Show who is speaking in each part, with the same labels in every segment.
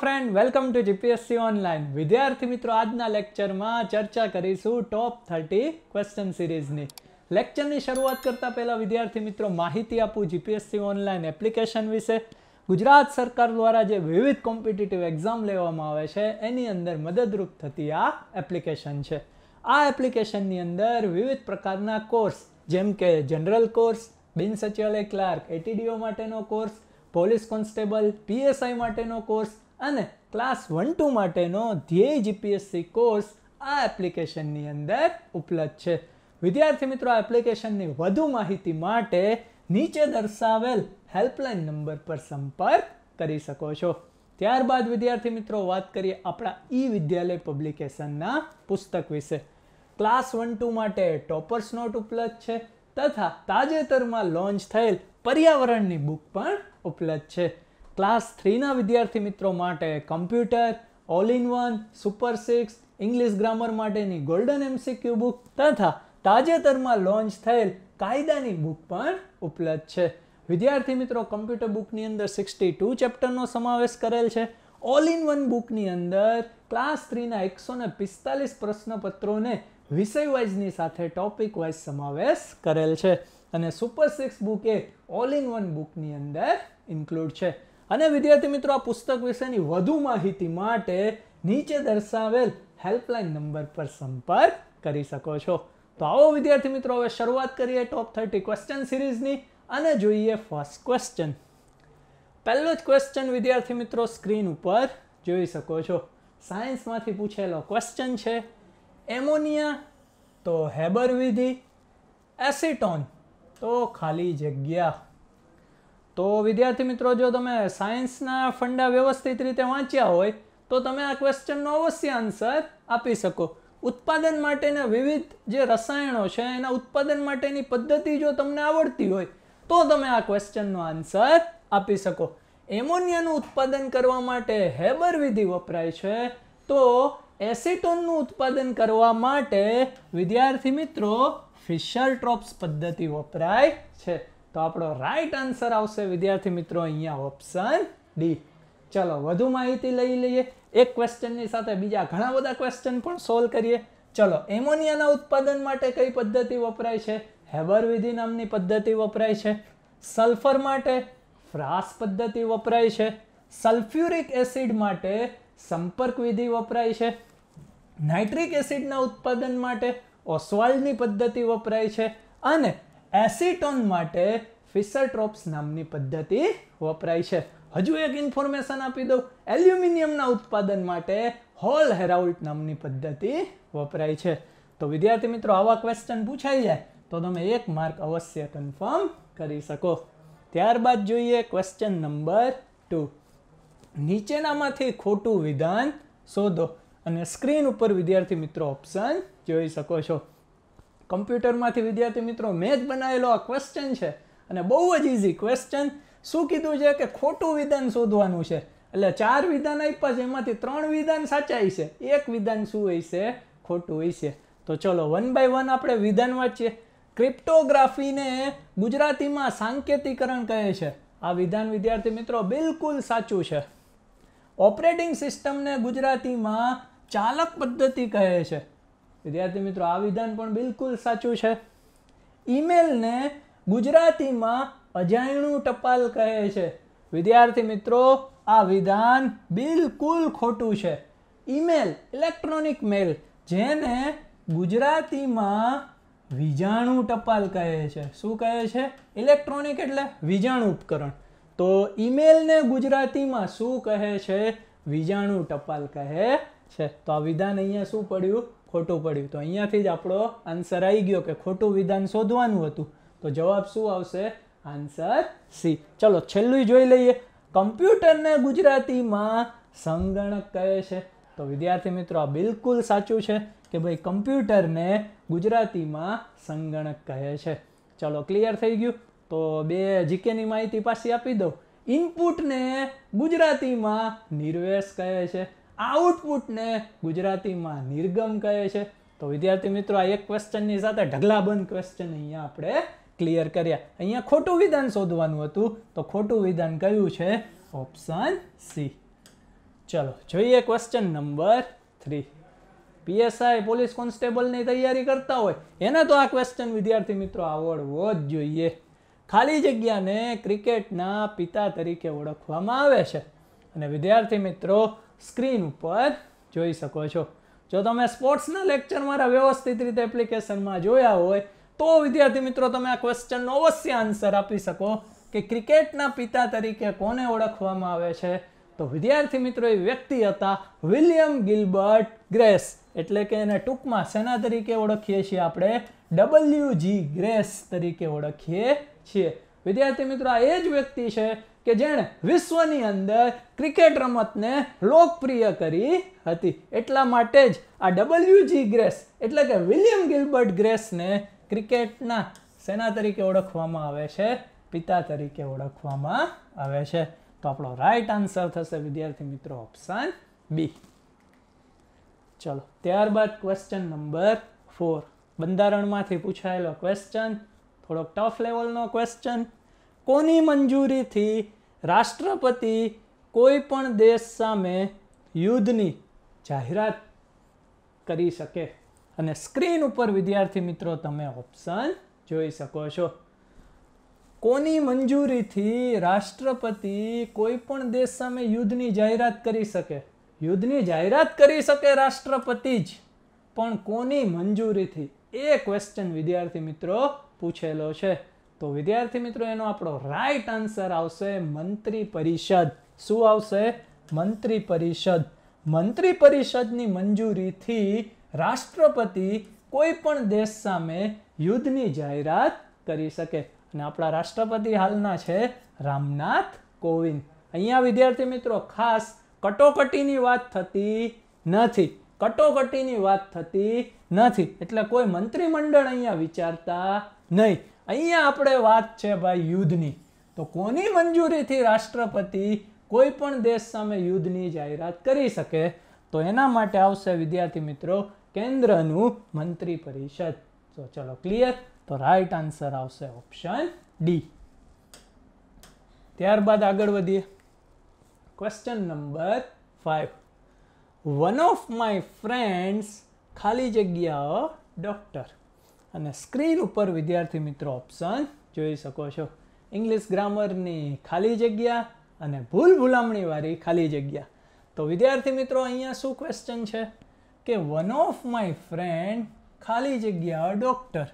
Speaker 1: friend welcome to GPSC online વિદ્યાર્થી મિત્રો આજના લેક્ચરમાં ચર્ચા કરીશું ટોપ થર્ટી ક્વેશ્ચન સિરીઝની લેક્ચરની શરૂઆત કરતાં પહેલાં વિદ્યાર્થી મિત્રો માહિતી આપું જીપીએસસી ઓનલાઈન એપ્લિકેશન વિશે ગુજરાત સરકાર દ્વારા જે વિવિધ કોમ્પિટિટિવ એક્ઝામ લેવામાં આવે છે એની અંદર મદદરૂપ થતી આ એપ્લિકેશન છે આ એપ્લિકેશનની અંદર વિવિધ પ્રકારના કોર્સ જેમ કે જનરલ કોર્સ બિન ક્લાર્ક એટીડીઓ માટેનો કોર્સ પોલીસ કોન્સ્ટેબલ પીએસઆઈ માટેનો કોર્સ અને ક્લાસ વન ટુ માટેનો ધ્યેય જીપીએસસી કોર્સ આ એપ્લિકેશનની અંદર ઉપલબ્ધ છે વિદ્યાર્થી મિત્રો આ એપ્લિકેશનની વધુ માહિતી માટે નીચે દર્શાવેલ હેલ્પલાઇન નંબર પર સંપર્ક કરી શકો છો ત્યારબાદ વિદ્યાર્થી મિત્રો વાત કરીએ આપણા ઈ વિદ્યાલય પબ્લિકેશનના પુસ્તક વિશે ક્લાસ વન ટુ માટે ટોપર્સ નોટ ઉપલબ્ધ છે તથા તાજેતરમાં લોન્ચ થયેલ પર્યાવરણની બુક પણ ઉપલબ્ધ છે ક્લાસ થ્રીના વિદ્યાર્થી મિત્રો માટે computer all in one super six English grammar માટેની ગોલ્ડન એમસીક્યુ બુક તથા તાજેતરમાં લોન્ચ થયેલ કાયદાની બુક પણ ઉપલબ્ધ છે વિદ્યાર્થી મિત્રો કમ્પ્યુટર બુકની અંદર સિક્સટી ટુ ચેપ્ટરનો સમાવેશ કરેલ છે ઓલ ઇન વન બુકની અંદર ક્લાસ થ્રીના એકસો ને પિસ્તાલીસ પ્રશ્નપત્રોને વિષય વાઇઝની સાથે ટોપિક વાઇઝ સમાવેશ કરેલ છે અને સુપર સિક્સ બુક એ ઓલ ઇન વન બુકની અંદર ઇન્ક્લુડ છે અને વિદ્યાર્થી મિત્રો આ પુસ્તક વિશેની વધુ માહિતી માટે નીચે દર્શાવેલ હેલ્પલાઇન નંબર પર સંપર્ક કરી શકો છો તો આવો વિદ્યાર્થી મિત્રો હવે શરૂઆત કરીએ ટોપ થર્ટી ક્વેશ્ચન સિરીઝની અને જોઈએ ફર્સ્ટ ક્વેશ્ચન પહેલો જ ક્વેશ્ચન વિદ્યાર્થી મિત્રો સ્ક્રીન ઉપર જોઈ શકો છો સાયન્સમાંથી પૂછેલો ક્વેશ્ચન છે એમોનિયા તો હેબર વિધિ એસિટોન તો ખાલી જગ્યા તો વિદ્યાર્થી મિત્રો જો તમે સાયન્સના ફંડા વ્યવસ્થિત રીતે વાંચ્યા હોય તો તમે આ ક્વેશ્ચનનો અવશ્ય આન્સર આપી શકો ઉત્પાદન માટેના વિવિધ જે રસાયણો છે એના ઉત્પાદન માટેની પદ્ધતિ જો તમને આવડતી હોય તો તમે આ ક્વેશ્ચનનો આન્સર આપી શકો એમોનિયાનું ઉત્પાદન કરવા માટે હેબર વિધિ વપરાય છે તો એસિટોનનું ઉત્પાદન કરવા માટે વિદ્યાર્થી મિત્રો ફિશર ટ્રોપ્સ પદ્ધતિ વપરાય છે તો આપણો રાઈટ આન્સર આવશે વિદ્યાર્થી મિત્રો અહીંયા ઓપ્શન ડી ચલો વધુ માહિતી લઈ લઈએ એક ક્વેશ્ચનની સાથે બીજા ઘણા બધા ક્વેશ્ચન પણ સોલ્વ કરીએ ચલો એમોનિયાના ઉત્પાદન માટે કઈ પદ્ધતિ વપરાય છે હેબર વિધિ નામની પદ્ધતિ વપરાય છે સલ્ફર માટે ફ્રાસ પદ્ધતિ વપરાય છે સલ્ફ્યુરિક એસિડ માટે સંપર્ક વિધિ વપરાય છે નાઇટ્રિક એસિડના ઉત્પાદન માટે ઓસ્વાલ્ડની પદ્ધતિ વપરાય છે અને એસિટોન માટે ફિસર ટ્રોપ્સ નામની પદ્ધતિ વપરાય છે હજુ એક ઇન્ફોર્મેશન આપી દઉં એલ્યુમિનિયમના ઉત્પાદન માટે હોલ હેરાઉલ્ટ નામની પદ્ધતિ વપરાય છે તો વિદ્યાર્થી મિત્રો આવા ક્વેશ્ચન પૂછાઈ જાય તો તમે એક માર્ક અવશ્ય કન્ફર્મ કરી શકો ત્યારબાદ જોઈએ ક્વેશ્ચન નંબર ટુ નીચેનામાંથી ખોટું વિધાન શોધો અને સ્ક્રીન ઉપર વિદ્યાર્થી મિત્રો ઓપ્શન જોઈ શકો છો કમ્પ્યુટરમાંથી વિદ્યાર્થી મિત્રો મેં જ બનાવેલો આ ક્વેશ્ચન છે અને બહુ જ ઇઝી ક્વેશ્ચન શું કીધું છે કે ખોટું વિધાન શોધવાનું છે એટલે ચાર વિધાન આપ્યા છે એમાંથી ત્રણ વિધાન સાચા હશે એક વિધાન શું હશે ખોટું હશે તો ચલો વન બાય વન આપણે વિધાન વાંચીએ ક્રિપ્ટોગ્રાફીને ગુજરાતીમાં સાંકેતિકરણ કહે છે આ વિધાન વિદ્યાર્થી મિત્રો બિલકુલ સાચું છે ઓપરેટિંગ સિસ્ટમને ગુજરાતીમાં ચાલક પદ્ધતિ કહે છે વિદ્યાર્થી મિત્રો આ વિધાન પણ બિલકુલ સાચું છે ઈમેલને ગુજરાતીમાં અજાયણું ટપાલ કહે છે વિદ્યાર્થી મિત્રો આ વિધાન બિલકુલ ખોટું છે ઈમેલ ઇલેક્ટ્રોનિક મેલ જેને ગુજરાતીમાં વીજાણુ ટપાલ કહે છે શું કહે છે ઇલેક્ટ્રોનિક એટલે વીજાણુ ઉપકરણ તો ઈમેલને ગુજરાતીમાં શું કહે છે વીજાણુ ટપાલ કહે છે તો આ વિધાન અહીંયા શું પડ્યું ખોટું પડ્યું તો અહીંયાથી જ આપણો આન્સર આવી ગયો કે ખોટું વિધાન શોધવાનું હતું તો જવાબ શું આવશે આન્સર સી ચલો છેલ્લું જોઈ લઈએ કમ્પ્યુટરને ગુજરાતીમાં સંગણક કહે છે તો વિદ્યાર્થી મિત્રો આ બિલકુલ સાચું છે કે ભાઈ કમ્પ્યુટરને ગુજરાતીમાં સંગણક કહે છે ચલો ક્લિયર થઈ ગયું તો બે જીકેની માહિતી પાછી આપી દઉં ઇનપુટને ગુજરાતીમાં નિર્વેશ કહે છે આઉટપુટને ગુજરાતીમાં નિર્ગમ કહે છે તો વિદ્યાર્થી મિત્રો આ એક ક્વેશ્ચનની સાથે ઢગલાબંધ ક્વેશ્ચન અહીંયા આપણે ક્લિયર કર્યા અહીંયા ખોટું વિધાન શોધવાનું હતું તો ખોટું વિધાન કયું છે ઓપ્શન સી ચલો જોઈએ question number three PSI police કોન્સ્ટેબલની તૈયારી કરતા હોય એને તો આ ક્વેશ્ચન વિદ્યાર્થી મિત્રો આવડવો જ જોઈએ ખાલી જગ્યાને ક્રિકેટના પિતા તરીકે ઓળખવામાં આવે છે અને વિદ્યાર્થી મિત્રો સ્ક્રીન ઉપર જોઈ શકો છો જો તમે સ્પોર્ટ્સના લેક્ચર મારા વ્યવસ્થિત રીતે એપ્લિકેશનમાં જોયા હોય તો વિદ્યાર્થી મિત્રો તમે આ ક્વેશ્ચનનો અવશ્ય આન્સર આપી શકો કે ક્રિકેટના પિતા તરીકે કોને ઓળખવામાં આવે છે તો વિદ્યાર્થી મિત્રો એ વ્યક્તિ હતા વિલિયમ ગિલબર્ટ ગ્રેસ એટલે કે એને ટૂંકમાં શેના તરીકે ઓળખીએ છીએ આપણે ડબલ્યુ જી ગ્રેસ તરીકે ઓળખીએ છીએ વિદ્યાર્થી મિત્રો આ એ જ વ્યક્તિ છે કે જેણે વિશ્વની અંદર ક્રિકેટ રમતને લોકપ્રિય કરી હતી એટલા માટે જ આ ડબલ્યુજી ગ્રેસ એટલે કે વિલિયમ ગિલબર્ટ ગ્રેસને ક્રિકેટના સેના તરીકે ઓળખવામાં આવે છે પિતા તરીકે ઓળખવામાં આવે છે તો આપણો રાઈટ આન્સર થશે વિદ્યાર્થી મિત્રો ઓપ્શન બી ચલો ત્યારબાદ ક્વેશ્ચન નંબર ફોર બંધારણમાંથી પૂછાયેલો ક્વેશ્ચન થોડોક ટફ લેવલનો ક્વેશ્ચન કોની મંજૂરીથી રાષ્ટ્રપતિ કોઈ પણ દેશ સામે યુદ્ધની જાહેરાત કરી શકે અને સ્ક્રીન ઉપર વિદ્યાર્થી મિત્રો તમે ઓપ્શન જોઈ શકો છો કોની મંજૂરીથી રાષ્ટ્રપતિ કોઈ પણ દેશ સામે યુદ્ધની જાહેરાત કરી શકે યુદ્ધની જાહેરાત કરી શકે રાષ્ટ્રપતિ જ પણ કોની મંજૂરીથી એ ક્વેશ્ચન વિદ્યાર્થી મિત્રો પૂછેલો છે તો વિદ્યાર્થી મિત્રો એનો આપણો રાઈટ આન્સર આવશે મંત્રી પરિષદ શું આવશે મંત્રી પરિષદ મંત્રી પરિષદની મંજૂરીથી રાષ્ટ્રપતિ કોઈ પણ દેશ સામે યુદ્ધની જાહેરાત કરી શકે અને આપણા રાષ્ટ્રપતિ હાલના છે રામનાથ કોવિંદ અહીંયા વિદ્યાર્થી મિત્રો ખાસ કટોકટીની વાત થતી નથી કટોકટીની વાત થતી નથી એટલે કોઈ મંત્રીમંડળ અહીંયા વિચારતા નહીં અહીંયા આપણે વાત છે ભાઈ યુદ્ધની તો કોની મંજૂરીથી રાષ્ટ્રપતિ કોઈ પણ દેશ સામે યુદ્ધની જાહેરાત કરી શકે તો એના માટે આવશે વિદ્યાર્થી મિત્રો કેન્દ્રનું મંત્રી પરિષદ તો ચલો ક્લિયર તો રાઈટ આન્સર આવશે ઓપ્શન ડી ત્યારબાદ આગળ વધીએ question number five one of my friends ખાલી જગ્યાઓ ડૉક્ટર અને સ્ક્રીન ઉપર વિદ્યાર્થી મિત્રો ઓપ્શન જોઈ શકો છો ઇંગ્લિશ ગ્રામરની ખાલી જગ્યા અને ભૂલ ભૂલામણીવાળી ખાલી જગ્યા તો વિદ્યાર્થી મિત્રો અહીંયા શું ક્વેશ્ચન છે કે વન ઓફ માય ફ્રેન્ડ ખાલી જગ્યા ડૉક્ટર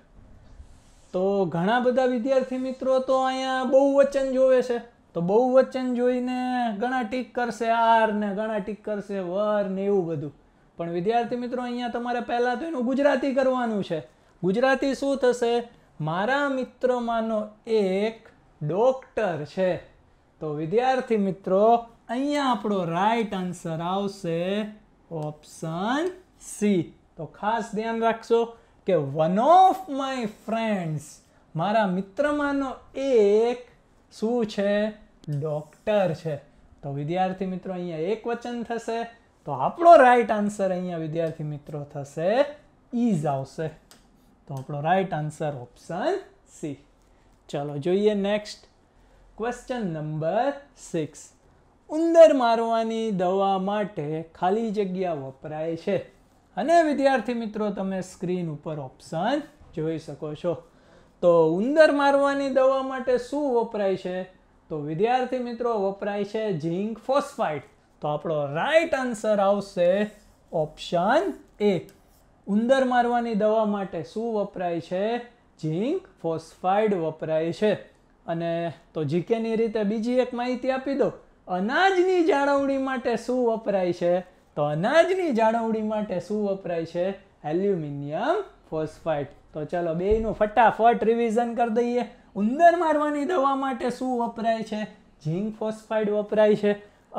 Speaker 1: તો ઘણા બધા વિદ્યાર્થી મિત્રો તો અહીંયા બહુ વચન જોવે છે તો બહુ વચન જોઈને ઘણા ટીક કરશે આર ને ઘણા ટીક કરશે વર ને એવું બધું પણ વિદ્યાર્થી મિત્રો અહીંયા તમારે પહેલાં તો એનું ગુજરાતી કરવાનું છે ગુજરાતી શું થશે મારા મિત્રોમાંનો એક ડોક્ટર છે તો વિદ્યાર્થી મિત્રો અહીંયા આપણો રાઈટ આન્સર આવશે ઓપ્શન સી તો ખાસ ધ્યાન રાખશો કે વન ઓફ માય ફ્રેન્ડ્સ મારા મિત્રમાંનો એક શું છે ડોક્ટર છે તો વિદ્યાર્થી મિત્રો અહીંયા એક વચન થશે તો આપણો રાઈટ આન્સર અહીંયા વિદ્યાર્થી મિત્રો થશે ઇઝ આવશે તો આપણો રાઈટ આન્સર ઓપ્શન સી ચલો જોઈએ નેક્સ્ટ ક્વેશ્ચન નંબર સિક્સ ઉંદર મારવાની દવા માટે ખાલી જગ્યા વપરાય છે અને વિદ્યાર્થી મિત્રો તમે સ્ક્રીન ઉપર ઓપ્શન જોઈ શકો છો તો ઉંદર મારવાની દવા માટે શું વપરાય છે તો વિદ્યાર્થી મિત્રો વપરાય છે ઝીંક ફોસ્ફાઇટ તો આપણો રાઈટ આન્સર આવશે ઓપ્શન એક ઉંદર મારવાની દવા માટે શું વપરાય છે ઝીંક ફોસ્ફાઇડ વપરાય છે અને તો જીકેની રીતે બીજી એક માહિતી આપી દો અનાજની જાળવણી માટે શું વપરાય છે તો અનાજની જાળવણી માટે શું વપરાય છે એલ્યુમિનિયમ ફોસ્ફાઇડ તો ચાલો બેયનું ફટાફટ રિવિઝન કરી દઈએ ઉંદર મારવાની દવા માટે શું વપરાય છે ઝીંક ફોસ્ફાઇડ વપરાય છે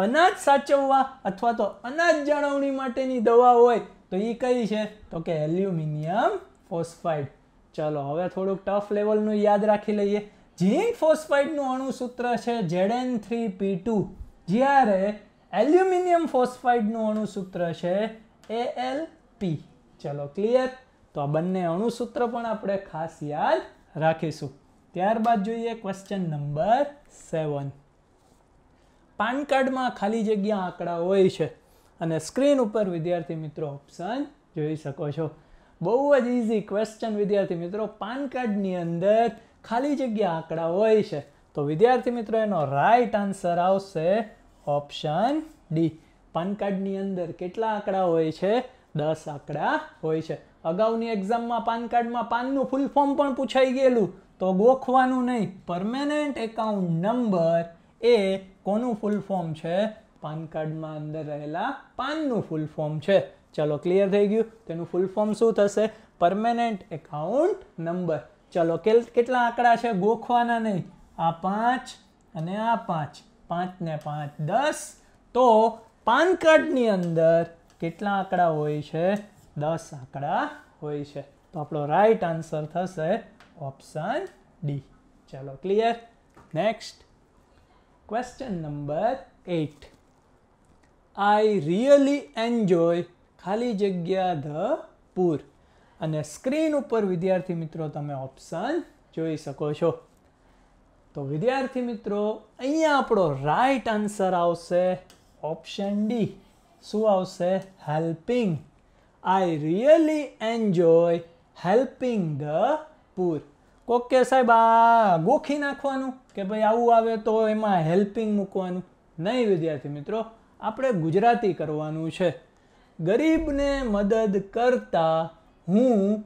Speaker 1: અનાજ સાચવવા અથવા તો અનાજ જાળવણી માટેની દવા હોય તો એ કઈ છે તો કે એલ્યુમિનિયમ ફોસ્ફાઇડ ચલો હવે થોડુંક ટફ લેવલનું યાદ રાખી લઈએ ઝીંક ફોસ્ફાઇડનું અણુસૂત્ર છે એન થ્રી પી ટુ જ્યારે એલ્યુમિનિયમ ફોસ્ફાઇડનું અણુસૂત્ર છે એ એલ પી ચલો ક્લિયર તો આ બંને અણુસૂત્ર પણ આપણે ખાસ યાદ રાખીશું ત્યારબાદ જોઈએ ક્વેશ્ચન નંબર સેવન પાન કાર્ડમાં ખાલી જગ્યા આંકડા હોય છે અને સ્ક્રીન ઉપર વિદ્યાર્થી મિત્રો ઓપ્શન જોઈ શકો છો બહુ જ ઇઝી ક્વેશ્ચન વિદ્યાર્થી મિત્રો પાન કાર્ડની અંદર ખાલી જગ્યા આંકડા હોય છે તો વિદ્યાર્થી મિત્રો એનો રાઈટ આન્સર આવશે ઓપ્શન ડી પાન કાર્ડની અંદર કેટલા આંકડા હોય છે દસ આંકડા હોય છે અગાઉની એક્ઝામમાં પાન કાર્ડમાં પાનનું ફૂલ ફોર્મ પણ પૂછાઈ ગયેલું તો ગોખવાનું નહીં પરમેનન્ટ એકાઉન્ટ નંબર એ કોનું ફૂલ ફોર્મ છે પાન કાર્ડમાં અંદર રહેલા પાનનું ફૂલ ફોર્મ છે ચલો ક્લિયર થઈ ગયું તેનું ફૂલ ફોર્મ શું થશે પરમેનન્ટ એકાઉન્ટ નંબર ચલો કેટલા આંકડા છે ગોખવાના નહીં આ પાંચ અને આ પાંચ પાંચ ને પાંચ દસ તો પાન કાર્ડની અંદર કેટલા આંકડા હોય છે દસ આંકડા હોય છે તો આપણો રાઈટ આન્સર થશે ઓપ્શન ડી ચલો clear next question number eight I really enjoy ખાલી જગ્યા ધ પૂર અને સ્ક્રીન ઉપર વિદ્યાર્થી મિત્રો તમે ઓપ્શન જોઈ શકો છો તો વિદ્યાર્થી મિત્રો અહીંયા આપણો રાઈટ આન્સર આવશે ઓપ્શન ડી શું આવશે helping I really enjoy helping the poor કે સાહેબ આ ગોખી નાખવાનું કે ભાઈ આવું આવે તો એમાં હેલ્પિંગ મૂકવાનું નહીં વિદ્યાર્થી મિત્રો આપણે ગુજરાતી કરવાનું છે ગરીબને મદદ કરતા હું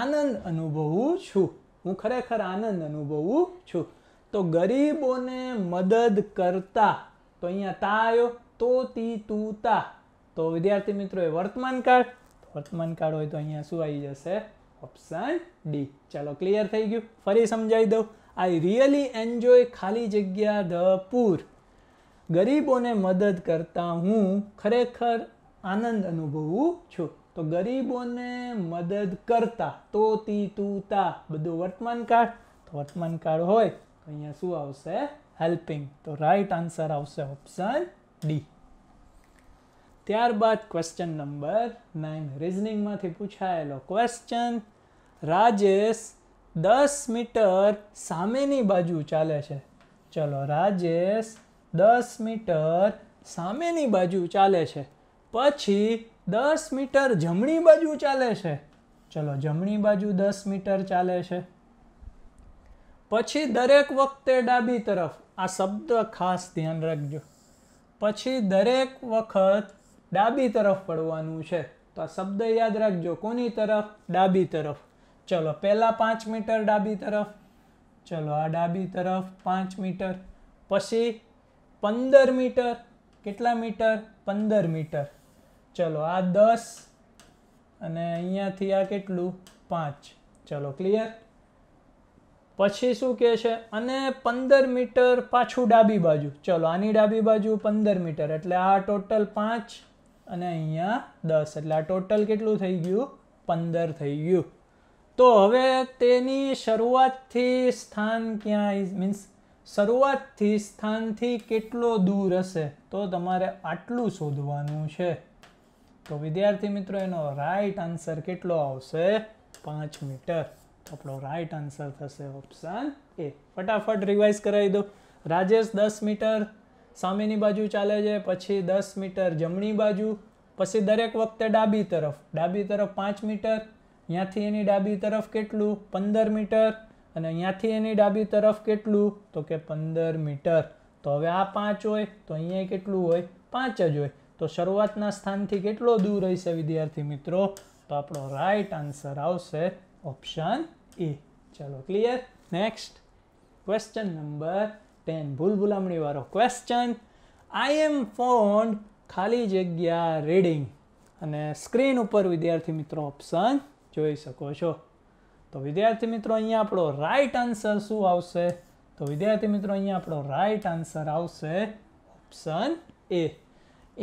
Speaker 1: આનંદ અનુભવું છું હું ખરેખર આનંદ અનુભવું છું તો ગરીબોને મદદ કરતા તો અહીંયા તા આવ્યો તો તી તું તા તો વિદ્યાર્થી મિત્રો એ વર્તમાન કાળ વર્તમાન કાળ હોય તો અહીંયા શું આવી જશે ઓપ્શન ડી ચાલો ક્લિયર થઈ ગયું ફરી સમજાવી દઉં આઈ રિયલી એન્જોય ખાલી જગ્યા ધ પૂર ગરીબોને મદદ કરતાં હું ખરેખર આનંદ અનુભવું છું તો ગરીબોને મદદ કરતા તો તી તું તા બધું વર્તમાન વર્તમાનકાળ તો વર્તમાન વર્તમાનકાળ હોય તો અહીંયા શું આવશે હેલ્પિંગ તો રાઈટ આન્સર આવશે ઓપ્શન ડી ત્યારબાદ ક્વેશ્ચન નંબર નાઇન રિઝનિંગમાંથી પૂછાયેલો ક્વેશ્ચન રાજેશ દસ મીટર સામેની બાજુ ચાલે છે ચલો રાજેશ દસ મીટર સામેની બાજુ ચાલે છે પછી દસ મીટર જમણી બાજુ ચાલે છે ચલો જમણી બાજુ દસ મીટર ચાલે છે પછી દરેક વખતે ડાબી તરફ આ શબ્દ ખાસ ધ્યાન રાખજો પછી દરેક વખત ડાબી તરફ પડવાનું છે તો આ શબ્દ યાદ રાખજો કોની તરફ ડાબી તરફ ચલો પહેલાં પાંચ મીટર ડાબી તરફ ચલો આ ડાબી તરફ પાંચ મીટર પછી પંદર મીટર કેટલા મીટર પંદર મીટર ચલો આ દસ અને અહીંયાથી આ કેટલું પાંચ ચલો ક્લિયર પછી શું કહે છે અને પંદર મીટર પાછું ડાબી બાજુ ચલો આની ડાબી બાજુ પંદર મીટર એટલે આ ટોટલ પાંચ અને અહીંયા દસ એટલે આ ટોટલ કેટલું થઈ ગયું પંદર થઈ ગયું તો હવે તેની શરૂઆતથી સ્થાન ક્યાં મીન્સ શરૂઆતથી સ્થાનથી કેટલો દૂર હશે તો તમારે આટલું શોધવાનું છે તો વિદ્યાર્થી મિત્રો એનો રાઈટ આન્સર કેટલો આવશે પાંચ મીટર આપણો રાઈટ આન્સર થશે ઓપ્શન એ ફટાફટ રિવાઇઝ કરાવી દો રાજેશ દસ મીટર સામેની બાજુ ચાલે છે પછી દસ મીટર જમણી બાજુ પછી દરેક વખતે ડાબી તરફ ડાબી તરફ પાંચ મીટર ત્યાંથી એની ડાબી તરફ કેટલું પંદર મીટર અને અહીંયાથી એની ડાબી તરફ કેટલું તો કે પંદર મીટર તો હવે આ પાંચ હોય તો અહીંયા કેટલું હોય પાંચ જ હોય તો શરૂઆતના સ્થાનથી કેટલો દૂર રહેશે વિદ્યાર્થી મિત્રો તો આપણો રાઈટ આન્સર આવશે ઓપ્શન એ ચલો clear next question number ten ભૂલ ભૂલામણીવાળો ક્વેશ્ચન આઈ એમ ફોન્ડ ખાલી જગ્યા રીડિંગ અને સ્ક્રીન ઉપર વિદ્યાર્થી મિત્રો ઓપ્શન જોઈ શકો છો તો વિદ્યાર્થી મિત્રો અહીંયા આપણો રાઈટ આન્સર શું આવશે તો વિદ્યાર્થી મિત્રો અહીંયા આપણો રાઈટ આન્સર આવશે ઓપ્શન એ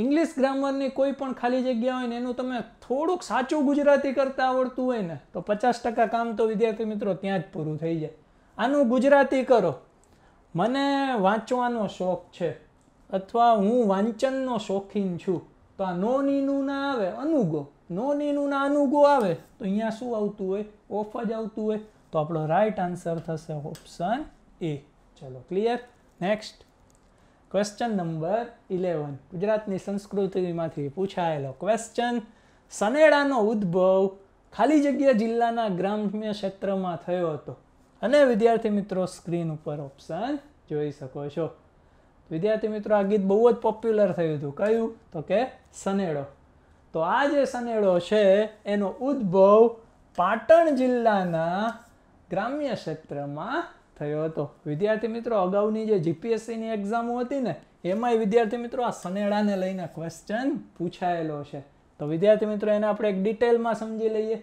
Speaker 1: ઇંગ્લિશ ગ્રામરની કોઈ પણ ખાલી જગ્યા હોય ને એનું તમે થોડુંક સાચું ગુજરાતી કરતાં આવડતું હોય ને તો પચાસ ટકા કામ તો વિદ્યાર્થી મિત્રો ત્યાં જ પૂરું થઈ જાય આનું ગુજરાતી કરો મને વાંચવાનો શોખ છે અથવા હું વાંચનનો શોખીન છું તો આ નોનીનું ના આવે અનુગો નોનીનું નાનું ગો આવે તો અહીંયા શું આવતું હોય ઓફ જ આવતું હોય તો આપણો રાઈટ આન્સર થશે ઓપ્શન એ ચલો clear next question number eleven ગુજરાતની સંસ્કૃતિમાંથી પૂછાયેલો ક્વેશ્ચન સનેડાનો ઉદ્ભવ ખાલી જગ્યા જિલ્લાના ગ્રામ્ય ક્ષેત્રમાં થયો હતો અને વિદ્યાર્થી મિત્રો સ્ક્રીન ઉપર ઓપ્શન જોઈ શકો છો વિદ્યાર્થી મિત્રો આ ગીત બહુ જ પોપ્યુલર થયું હતું કયું તો કે સનેડો તો આ જે સનેડો છે એનો ઉદ્ભવ પાટણ જિલ્લાના ગ્રામ્ય ક્ષેત્રમાં થયો હતો વિદ્યાર્થી મિત્રો અગાઉની જે જીપીએસસીની એક્ઝામો હતી ને એમાંય વિદ્યાર્થી મિત્રો આ સનેડાને લઈને ક્વેશ્ચન પૂછાયેલો છે તો વિદ્યાર્થી મિત્રો એને આપણે એક ડિટેલમાં સમજી લઈએ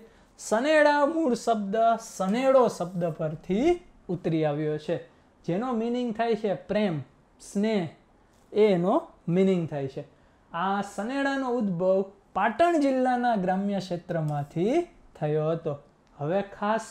Speaker 1: સનેડા મૂળ શબ્દ સનેડો શબ્દ પરથી ઉતરી આવ્યો છે જેનો મિનિંગ થાય છે પ્રેમ સ્નેહ એનો મિનિંગ થાય છે આ સનેડાનો ઉદ્ભવ પાટણ જિલ્લાના ગ્રામ્ય ક્ષેત્રમાંથી થયો હતો હવે ખાસ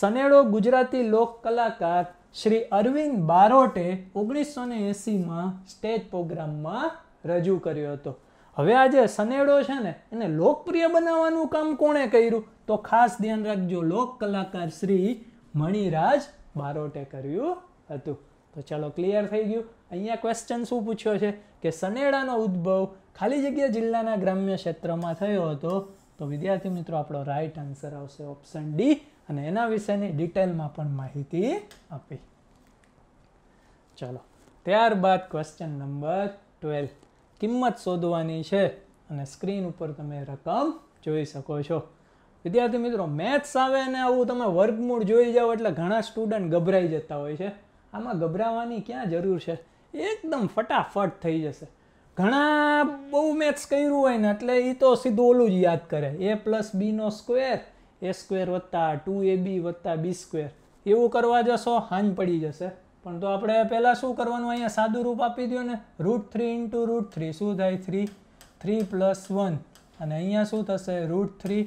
Speaker 1: સનેડો ગુજરાતી લોક કલાકાર શ્રી અરવિંદ બારોટે ઓગણીસો ને એંસીમાં સ્ટેજ પ્રોગ્રામમાં રજૂ કર્યો હતો હવે આજે સનેડો છે ને એને લોકપ્રિય બનાવવાનું કામ કોણે કર્યું તો ખાસ ધ્યાન રાખજો લોક કલાકાર શ્રી મણિરાજ બારોટે કર્યું હતું તો ચાલો ક્લિયર થઈ ગયું અહીંયા ક્વેશ્ચન શું પૂછ્યો છે કે સનેડાનો ઉદ્ભવ ખાલી જગ્યા જિલ્લાના ગ્રામ્ય ક્ષેત્રમાં થયો હતો તો વિદ્યાર્થી મિત્રો આપણો રાઈટ આન્સર આવશે ઓપ્શન ડી અને એના વિશેની ડિટેલમાં પણ માહિતી આપી ચલો ત્યારબાદ ક્વેશ્ચન નંબર ટ્વેલ્વ કિંમત શોધવાની છે અને સ્ક્રીન ઉપર તમે રકમ જોઈ શકો છો વિદ્યાર્થી મિત્રો મેથ્સ આવે ને આવું તમે વર્ગમૂળ જોઈ જાઓ એટલે ઘણા સ્ટુડન્ટ ગભરાઈ જતા હોય છે આમાં ગભરાવાની ક્યાં જરૂર છે એકદમ ફટાફટ થઈ જશે ઘણા બહુ મેથ્સ કર્યું હોય ને એટલે એ તો સીધું ઓલું જ યાદ કરે એ પ્લસ બીનો સ્ક્વેર એ સ્ક્વેર વત્તા ટુ એ બી વત્તા બી સ્ક્વેર એવું કરવા જશો હાંજ પડી જશે પણ તો આપણે પહેલાં શું કરવાનું અહીંયા સાદું રૂપ આપી દો ને root three into root three શું થાય થ્રી થ્રી પ્લસ વન અને અહીંયા શું થશે રૂટ થ્રી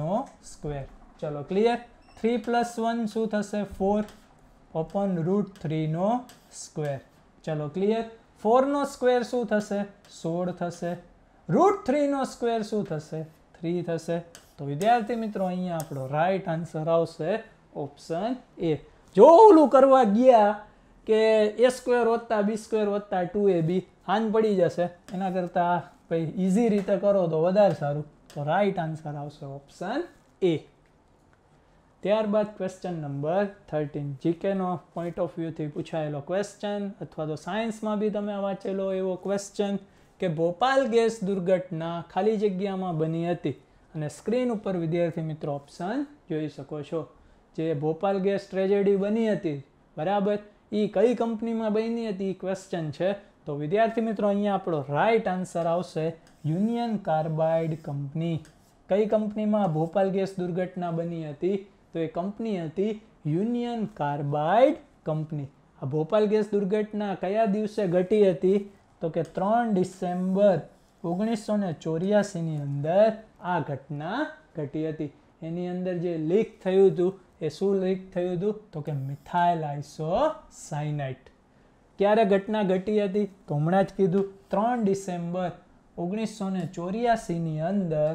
Speaker 1: નો સ્ક્વેર ચલો ક્લિયર થ્રી પ્લસ વન શું થશે ફોર ઓપન રૂટ થ્રીનો સ્ક્વેર ચલો ક્લિયર ફોરનો સ્ક્વેર શું થશે સોળ થશે રૂટ થ્રીનો સ્ક્વેર શું થશે થ્રી થશે તો વિદ્યાર્થી મિત્રો અહીંયા આપણો રાઈટ આન્સર આવશે ઓપ્શન એ જો ઓલું કરવા ગયા કે એ સ્ક્વેર વધતા બી સ્ક્વેર વધતા ટુ એ બી હાન પડી જશે એના કરતાં ભાઈ ઇઝી રીતે કરો તો વધારે સારું તો રાઈટ આન્સર આવશે ઓપ્શન એ ત્યારબાદ ક્વેશ્ચન નંબર થર્ટીન જીકેનો પોઈન્ટ ઓફ વ્યૂથી પૂછાયેલો ક્વેશ્ચન અથવા તો સાયન્સમાં બી તમે વાંચેલો એવો ક્વેશ્ચન કે ભોપાલ ગેસ દુર્ઘટના ખાલી જગ્યામાં બની હતી અને સ્ક્રીન ઉપર વિદ્યાર્થી મિત્રો ઓપ્શન જોઈ શકો છો જે ભોપાલ ગેસ ટ્રેજેડી બની હતી બરાબર એ કઈ કંપનીમાં બની હતી એ ક્વેશ્ચન છે તો વિદ્યાર્થી મિત્રો અહીંયા આપણો રાઈટ આન્સર આવશે યુનિયન કાર્બાઇડ કંપની કઈ કંપનીમાં ભોપાલ ગેસ દુર્ઘટના બની હતી તો એ કંપની હતી યુનિયન કાર્બાઇડ કંપની આ ભોપાલ ગેસ દુર્ઘટના કયા દિવસે ઘટી હતી તો કે ત્રણ ડિસેમ્બર ઓગણીસો ને ચોર્યાસીની અંદર આ ઘટના ઘટી હતી એની અંદર જે લીક થયું હતું એ શું લીક થયું હતું તો કે મિથાઇલ આઈસો સાઇનાઇટ ક્યારે ઘટના ઘટી હતી તો હમણાં જ કીધું ત્રણ ડિસેમ્બર ઓગણીસો ને ચોર્યાસીની અંદર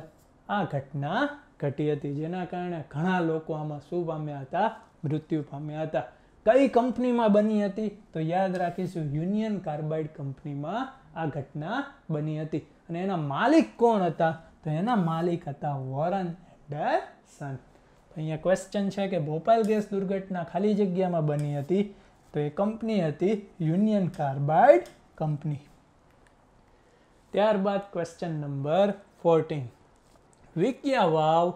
Speaker 1: આ ઘટના ઘટી હતી જેના કારણે ઘણા લોકો આમાં શું પામ્યા હતા મૃત્યુ પામ્યા હતા કઈ કંપનીમાં બની હતી તો યાદ રાખીશું યુનિયન કાર્બાઇડ કંપનીમાં આ ઘટના બની હતી અને એના માલિક કોણ હતા તો એના માલિક હતા વોરન એન્ડરસન અહીંયા ક્વેશ્ચન છે કે ભોપાલ ગેસ દુર્ઘટના ખાલી જગ્યામાં બની હતી તો એ કંપની હતી યુનિયન કાર્બાઇડ કંપની ત્યારબાદ question number fourteen Vikya Vav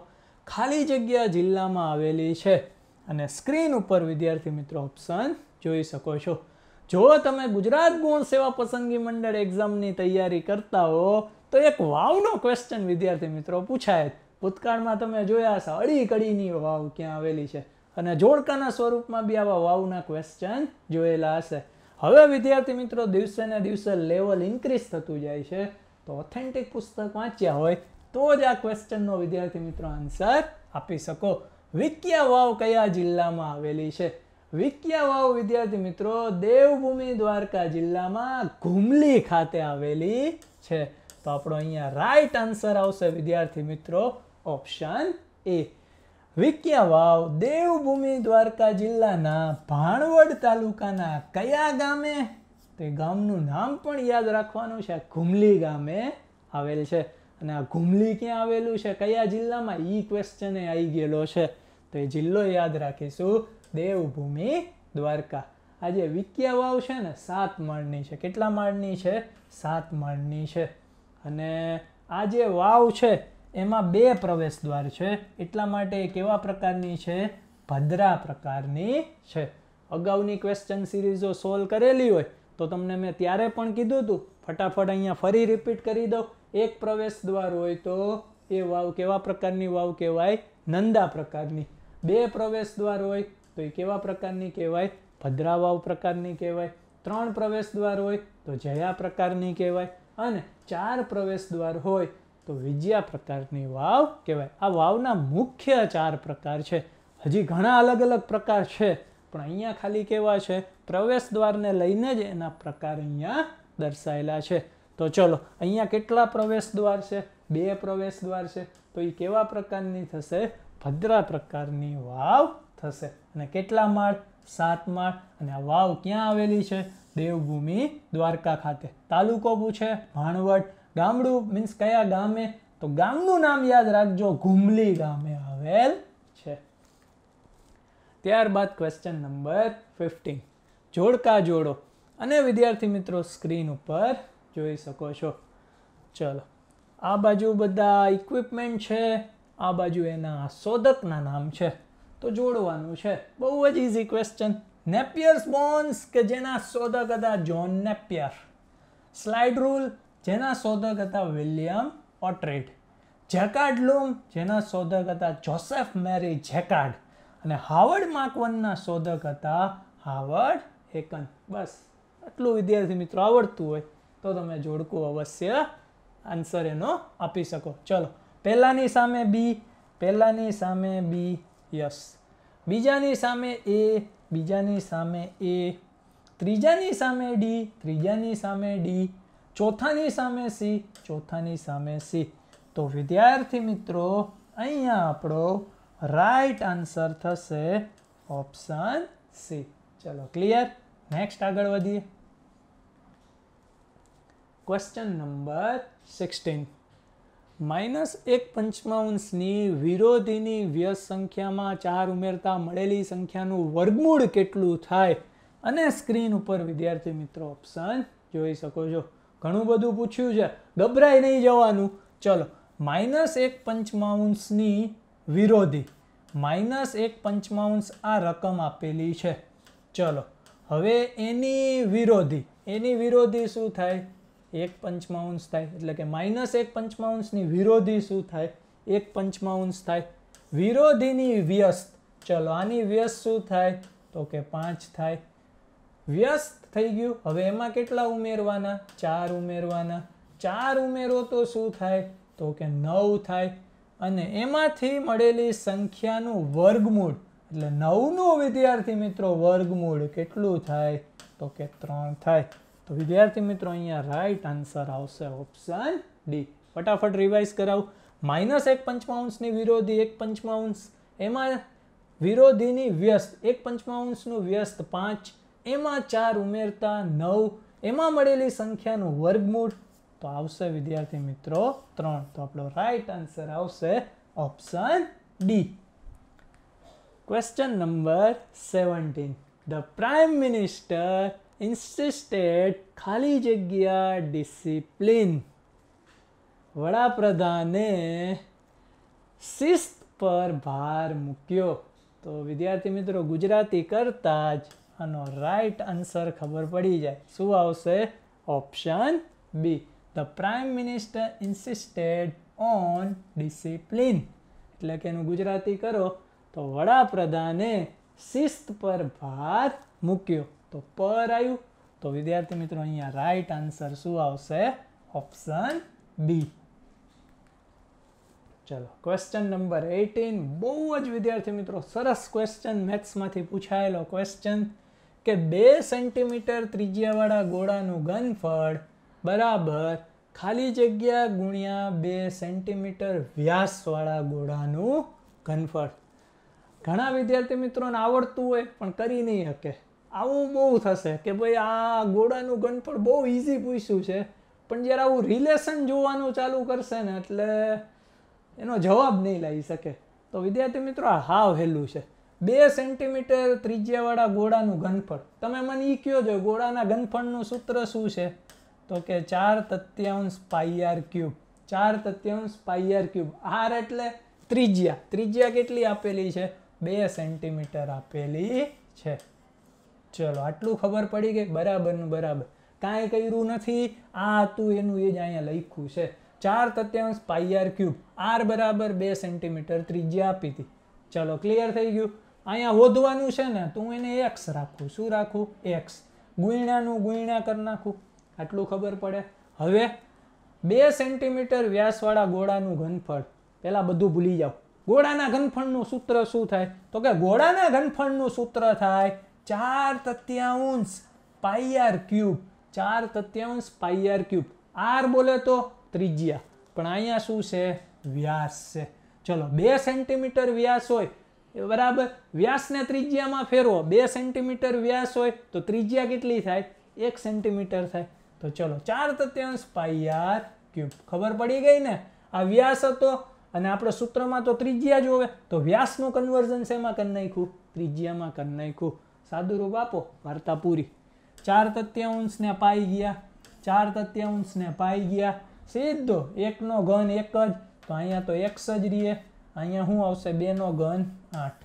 Speaker 1: ખાલી જગ્યા જિલ્લામાં આવેલી છે અને સ્ક્રીન ઉપર વિદ્યાર્થી મિત્રો ઓપ્શન જોઈ શકો છો જો તમે ગુજરાત ગુણ સેવા પસંદગી મંડળ એક્ઝામની તૈયારી કરતા હો તો એક વાવનો ક્વેશ્ચન વિદ્યાર્થી મિત્રો પૂછાય ભૂતકાળમાં તમે જોયા હશે અડી કડીની વાવ ક્યાં આવેલી છે અને જોડકાના સ્વરૂપમાં બી આવા વાવના ક્વેશ્ચન જોયેલા હશે હવે વિદ્યાર્થી મિત્રો દિવસે ને દિવસે લેવલ ઇન્ક્રીઝ થતું જાય છે તો ઓથેન્ટિક પુસ્તક વાંચ્યા હોય તો જ આ ક્વેશ્ચનનો વિદ્યાર્થી મિત્રો આન્સર આપી શકો વિક્યા વાવ કયા જિલ્લામાં આવેલી છે વિક્યા વાવ વિદ્યાર્થી મિત્રો દેવભૂમિ દ્વારકા જિલ્લામાં ઘુમલી ખાતે આવેલી છે તો આપણો અહીંયા રાઈટ આન્સર આવશે વિદ્યાર્થી મિત્રો ઓપ્શન એ વિક્યા વાવ દેવભૂમિ દ્વારકા જિલ્લાના ભાણવડ તાલુકાના કયા ગામે તે ગામનું નામ પણ યાદ રાખવાનું છે ઘુમલી ગામે આવેલ છે અને આ ઘુમલી ક્યાં આવેલું છે કયા જિલ્લામાં ઈ ક્વેશ્ચન એ આવી ગયેલો છે તો એ જિલ્લો યાદ રાખીશું દેવભૂમિ દ્વારકા આ જે વિક્યા વાવ છે ને સાત માળની છે કેટલા માળની છે સાત માળની છે અને આ જે વાવ છે એમાં બે પ્રવેશ દ્વાર છે એટલા માટે કેવા પ્રકારની છે ભદ્રા પ્રકારની છે અગાઉની ક્વેશ્ચન સિરીઝો સોલ્વ કરેલી હોય તો તમને મેં ત્યારે પણ કીધું હતું ફટાફટ અહીંયા ફરી રિપીટ કરી દઉં એક પ્રવેશ દ્વાર હોય તો એ વાવ કેવા પ્રકારની વાવ કહેવાય નંદા પ્રકારની બે પ્રવેશ દ્વાર હોય તો એ કેવા પ્રકારની કહેવાય ભદ્રા વાવ પ્રકારની કહેવાય ત્રણ પ્રવેશ દ્વાર હોય તો જયા પ્રકારની કહેવાય અને ચાર પ્રવેશ દ્વાર હોય તો વિજયા પ્રકારની વાવ કહેવાય આ વાવના મુખ્ય ચાર પ્રકાર છે હજી ઘણા અલગ અલગ પ્રકાર છે પણ અહીંયા ખાલી કેવા છે પ્રવેશ દ્વારને લઈને જ એના પ્રકાર અહીંયા દર્શાયેલા છે તો ચલો અહીંયા કેટલા પ્રવેશ દ્વાર છે બે પ્રવેશ દ્વાર છે તો એ કેવા પ્રકારની થશે ભદ્રા પ્રકારની વાવ થશે અને કેટલા માળ સાત માળ અને આ વાવ ક્યાં આવેલી છે દેવભૂમિ દ્વારકા ખાતે તાલુકો પૂછે ભાણવટ ગામડું મીન્સ કયા ગામે તો ગામનું નામ યાદ રાખજો ઘુમલી ગામે આવેલ છે ત્યારબાદ ક્વેશ્ચન નંબર ફિફ્ટીન જોડકા જોડો અને વિદ્યાર્થી મિત્રો સ્ક્રીન ઉપર જોઈ શકો છો ચલો આ બાજુ બધા ઇક્વિપમેન્ટ છે આ બાજુ એના શોધકના નામ છે તો જોડવાનું છે બહુ જ ઇઝી ક્વેશ્ચન નેપિયર્સ બોન્સ કે જેના શોધક હતા જ્હોન નેપિયર સ્લાઇડ રૂલ જેના શોધક હતા વિલિયમ ઓટ્રેડ જેકાર્ડ લૂમ જેના શોધક હતા જોસેફ મેરી જેકાર્ડ અને હાવર્ડ માકવનના શોધક હતા હાવર્ડ એકન બસ આટલું વિદ્યાર્થી મિત્રો આવડતું હોય તો તમે જોડકો અવશ્ય આન્સર એનો આપી શકો ચલો પહેલાની સામે બી પહેલાની સામે બી યસ બીજાની સામે એ બીજાની સામે એ ત્રીજાની સામે ડી ત્રીજાની સામે ડી ચોથાની સામે સી ચોથાની સામે સી તો વિદ્યાર્થી મિત્રો અહીંયા આપણો રાઈટ આન્સર થશે ઓપ્શન સી ચલો ક્લિયર નેક્સ્ટ આગળ વધીએ ક્વેશ્ચન નંબર સિક્સટીન માઇનસ એક પંચમાંશની વિરોધીની વ્યસ સંખ્યામાં ચાર ઉમેરતા મળેલી સંખ્યાનું વર્ગમૂળ કેટલું થાય અને સ્ક્રીન ઉપર વિદ્યાર્થી મિત્રો ઓપ્શન જોઈ શકો છો ઘણું બધું પૂછ્યું છે ગભરાઈ નહીં જવાનું ચલો માઇનસ એક પંચમાંશની વિરોધી માઇનસ એક પંચમાંશ આ રકમ આપેલી છે ચલો હવે એની વિરોધી એની વિરોધી શું થાય એક પંચમાંશ થાય એટલે કે માઇનસ એક પંચમાંશની વિરોધી શું થાય એક પંચમાઉન્સ થાય વિરોધીની વ્યસ્ત ચલો આની વ્યસ્ત શું થાય તો કે પાંચ થાય વ્યસ્ત થઈ ગયું હવે એમાં કેટલા ઉમેરવાના ચાર ઉમેરવાના ચાર ઉમેરો તો શું થાય તો કે નવ થાય અને એમાંથી મળેલી સંખ્યાનું વર્ગમૂળ એટલે નવનું વિદ્યાર્થી મિત્રો વર્ગમૂળ કેટલું થાય તો કે ત્રણ થાય તો વિદ્યાર્થી મિત્રો અહીંયા રાઈટ આન્સર આવશે ઓપ્શન ડી ફટાફટ રિવાઇઝ કરાવું માઇનસ એક પંચમાઉન્સની વિરોધી એક પંચમાઉન્સ એમાં વિરોધીની વ્યસ્ત એક પંચમાઉન્સનું વ્યસ્ત પાંચ એમાં ચાર ઉમેરતા નવ એમાં મળેલી સંખ્યાનું વર્ગમૂળ તો આવશે વિદ્યાર્થી મિત્રો ત્રણ તો આપણો રાઈટ આન્સર આવશે option D question number seventeen the prime minister insisted ખાલી જગ્યા ડિસિપ્લિન વડાપ્રધાને શિસ્ત પર ભાર મૂક્યો તો વિદ્યાર્થી મિત્રો ગુજરાતી કરતાં જ આનો રાઈટ આન્સર ખબર પડી જાય શું આવશે option B the prime minister insisted on discipline એટલે કે એનું ગુજરાતી કરો તો વડાપ્રધાને શિસ્ત પર ભાર મૂક્યો તો પર આવ્યું તો વિદ્યાર્થી મિત્રો અહીંયા રાઈટ આન્સર શું આવશે ઓપ્શન બી ચલો ક્વેશ્ચન નંબર એટીન બહુ જ વિદ્યાર્થી મિત્રો સરસ ક્વેશ્ચન મેથ્સમાંથી પૂછાયેલો ક્વેશ્ચન કે બે સેન્ટીમીટર ત્રિજ્યાવાળા ગોળાનું ઘનફળ બરાબર ખાલી જગ્યા ગુણ્યા બે સેન્ટીમીટર વ્યાસવાળા ગોળાનું ઘનફળ ઘણા વિદ્યાર્થી મિત્રોને આવડતું હોય પણ કરી નહીં શકે આવું બહુ થશે કે ભાઈ આ ગોળાનું ગણપણ બહુ ઇઝી પૂછ્યું છે પણ જ્યારે આવું રિલેશન જોવાનું ચાલુ કરશે ને એટલે એનો જવાબ નહીં લાવી શકે તો વિદ્યાર્થી મિત્રો આ હાવ હેલું છે બે સેન્ટીમીટર ત્રિજ્યાવાળા ગોળાનું ઘનફળ તમે મને એ કયો જો ગોળાના ઘનફળનું સૂત્ર શું છે તો કે ચાર તત્યાંશ પાઈઆર ક્યુબ ચાર તત્યાંશ પાઈઆર ક્યુબ આર એટલે ત્રિજ્યા ત્રિજ્યા કેટલી આપેલી છે બે સેન્ટીમીટર આપેલી છે ચલો આટલું ખબર પડી ગઈ બરાબરનું બરાબર કાંઈ કર્યું નથી આ હતું એનું એ જ અહીંયા લખ્યું છે ચાર તથ્યાંશ પાઈઆર ક્યુબ આર બરાબર બે સેન્ટીમીટર ત્રિજ્યા આપી હતી ચલો ક્લિયર થઈ ગયું અહીંયા હોધવાનું છે ને તો હું એને એક્સ રાખું શું રાખું એક્સ ગુણ્યાનું ગુણ્યા કરી નાખું આટલું ખબર પડે હવે બે સેન્ટીમીટર વ્યાસવાળા ગોળાનું ઘનફળ પહેલાં બધું ભૂલી જાઓ ગોળાના ઘનફળનું સૂત્ર શું થાય તો કે ગોળાના ઘનફળનું સૂત્ર થાય ચાર તત્યાંશ આર ક્યુબ ચાર તત્યાંશ આર ક્યુબ આર બોલે તો ત્રિજ્યા પણ અહીંયા શું છે વ્યાસ છે ચલો બે સેન્ટીમીટર વ્યાસ હોય બરાબર વ્યાસને ત્રિજ્યામાં ફેરવો બે સેન્ટીમીટર વ્યાસ હોય તો ત્રિજ્યા કેટલી થાય એક સેન્ટીમીટર થાય તો ચલો ચાર તત્યાંશ આર ક્યુબ ખબર પડી ગઈ ને આ વ્યાસ હતો અને આપણે સૂત્રમાં તો ત્રિજ્યા જોવે તો વ્યાસનું કન્વર્ઝન શેમાં કરી નાખ્યું ત્રિજ્યામાં કરી નાખ્યું સાદું રૂપ આપો વાર્તા પૂરી ચાર તત્યાંશને પાઈ ગયા ચાર તત્યાંશને પાઈ ગયા સીધો એકનો ઘન એક જ તો અહીંયા તો એક્સ જ રહીએ અહીંયા શું આવશે બેનો ઘન આઠ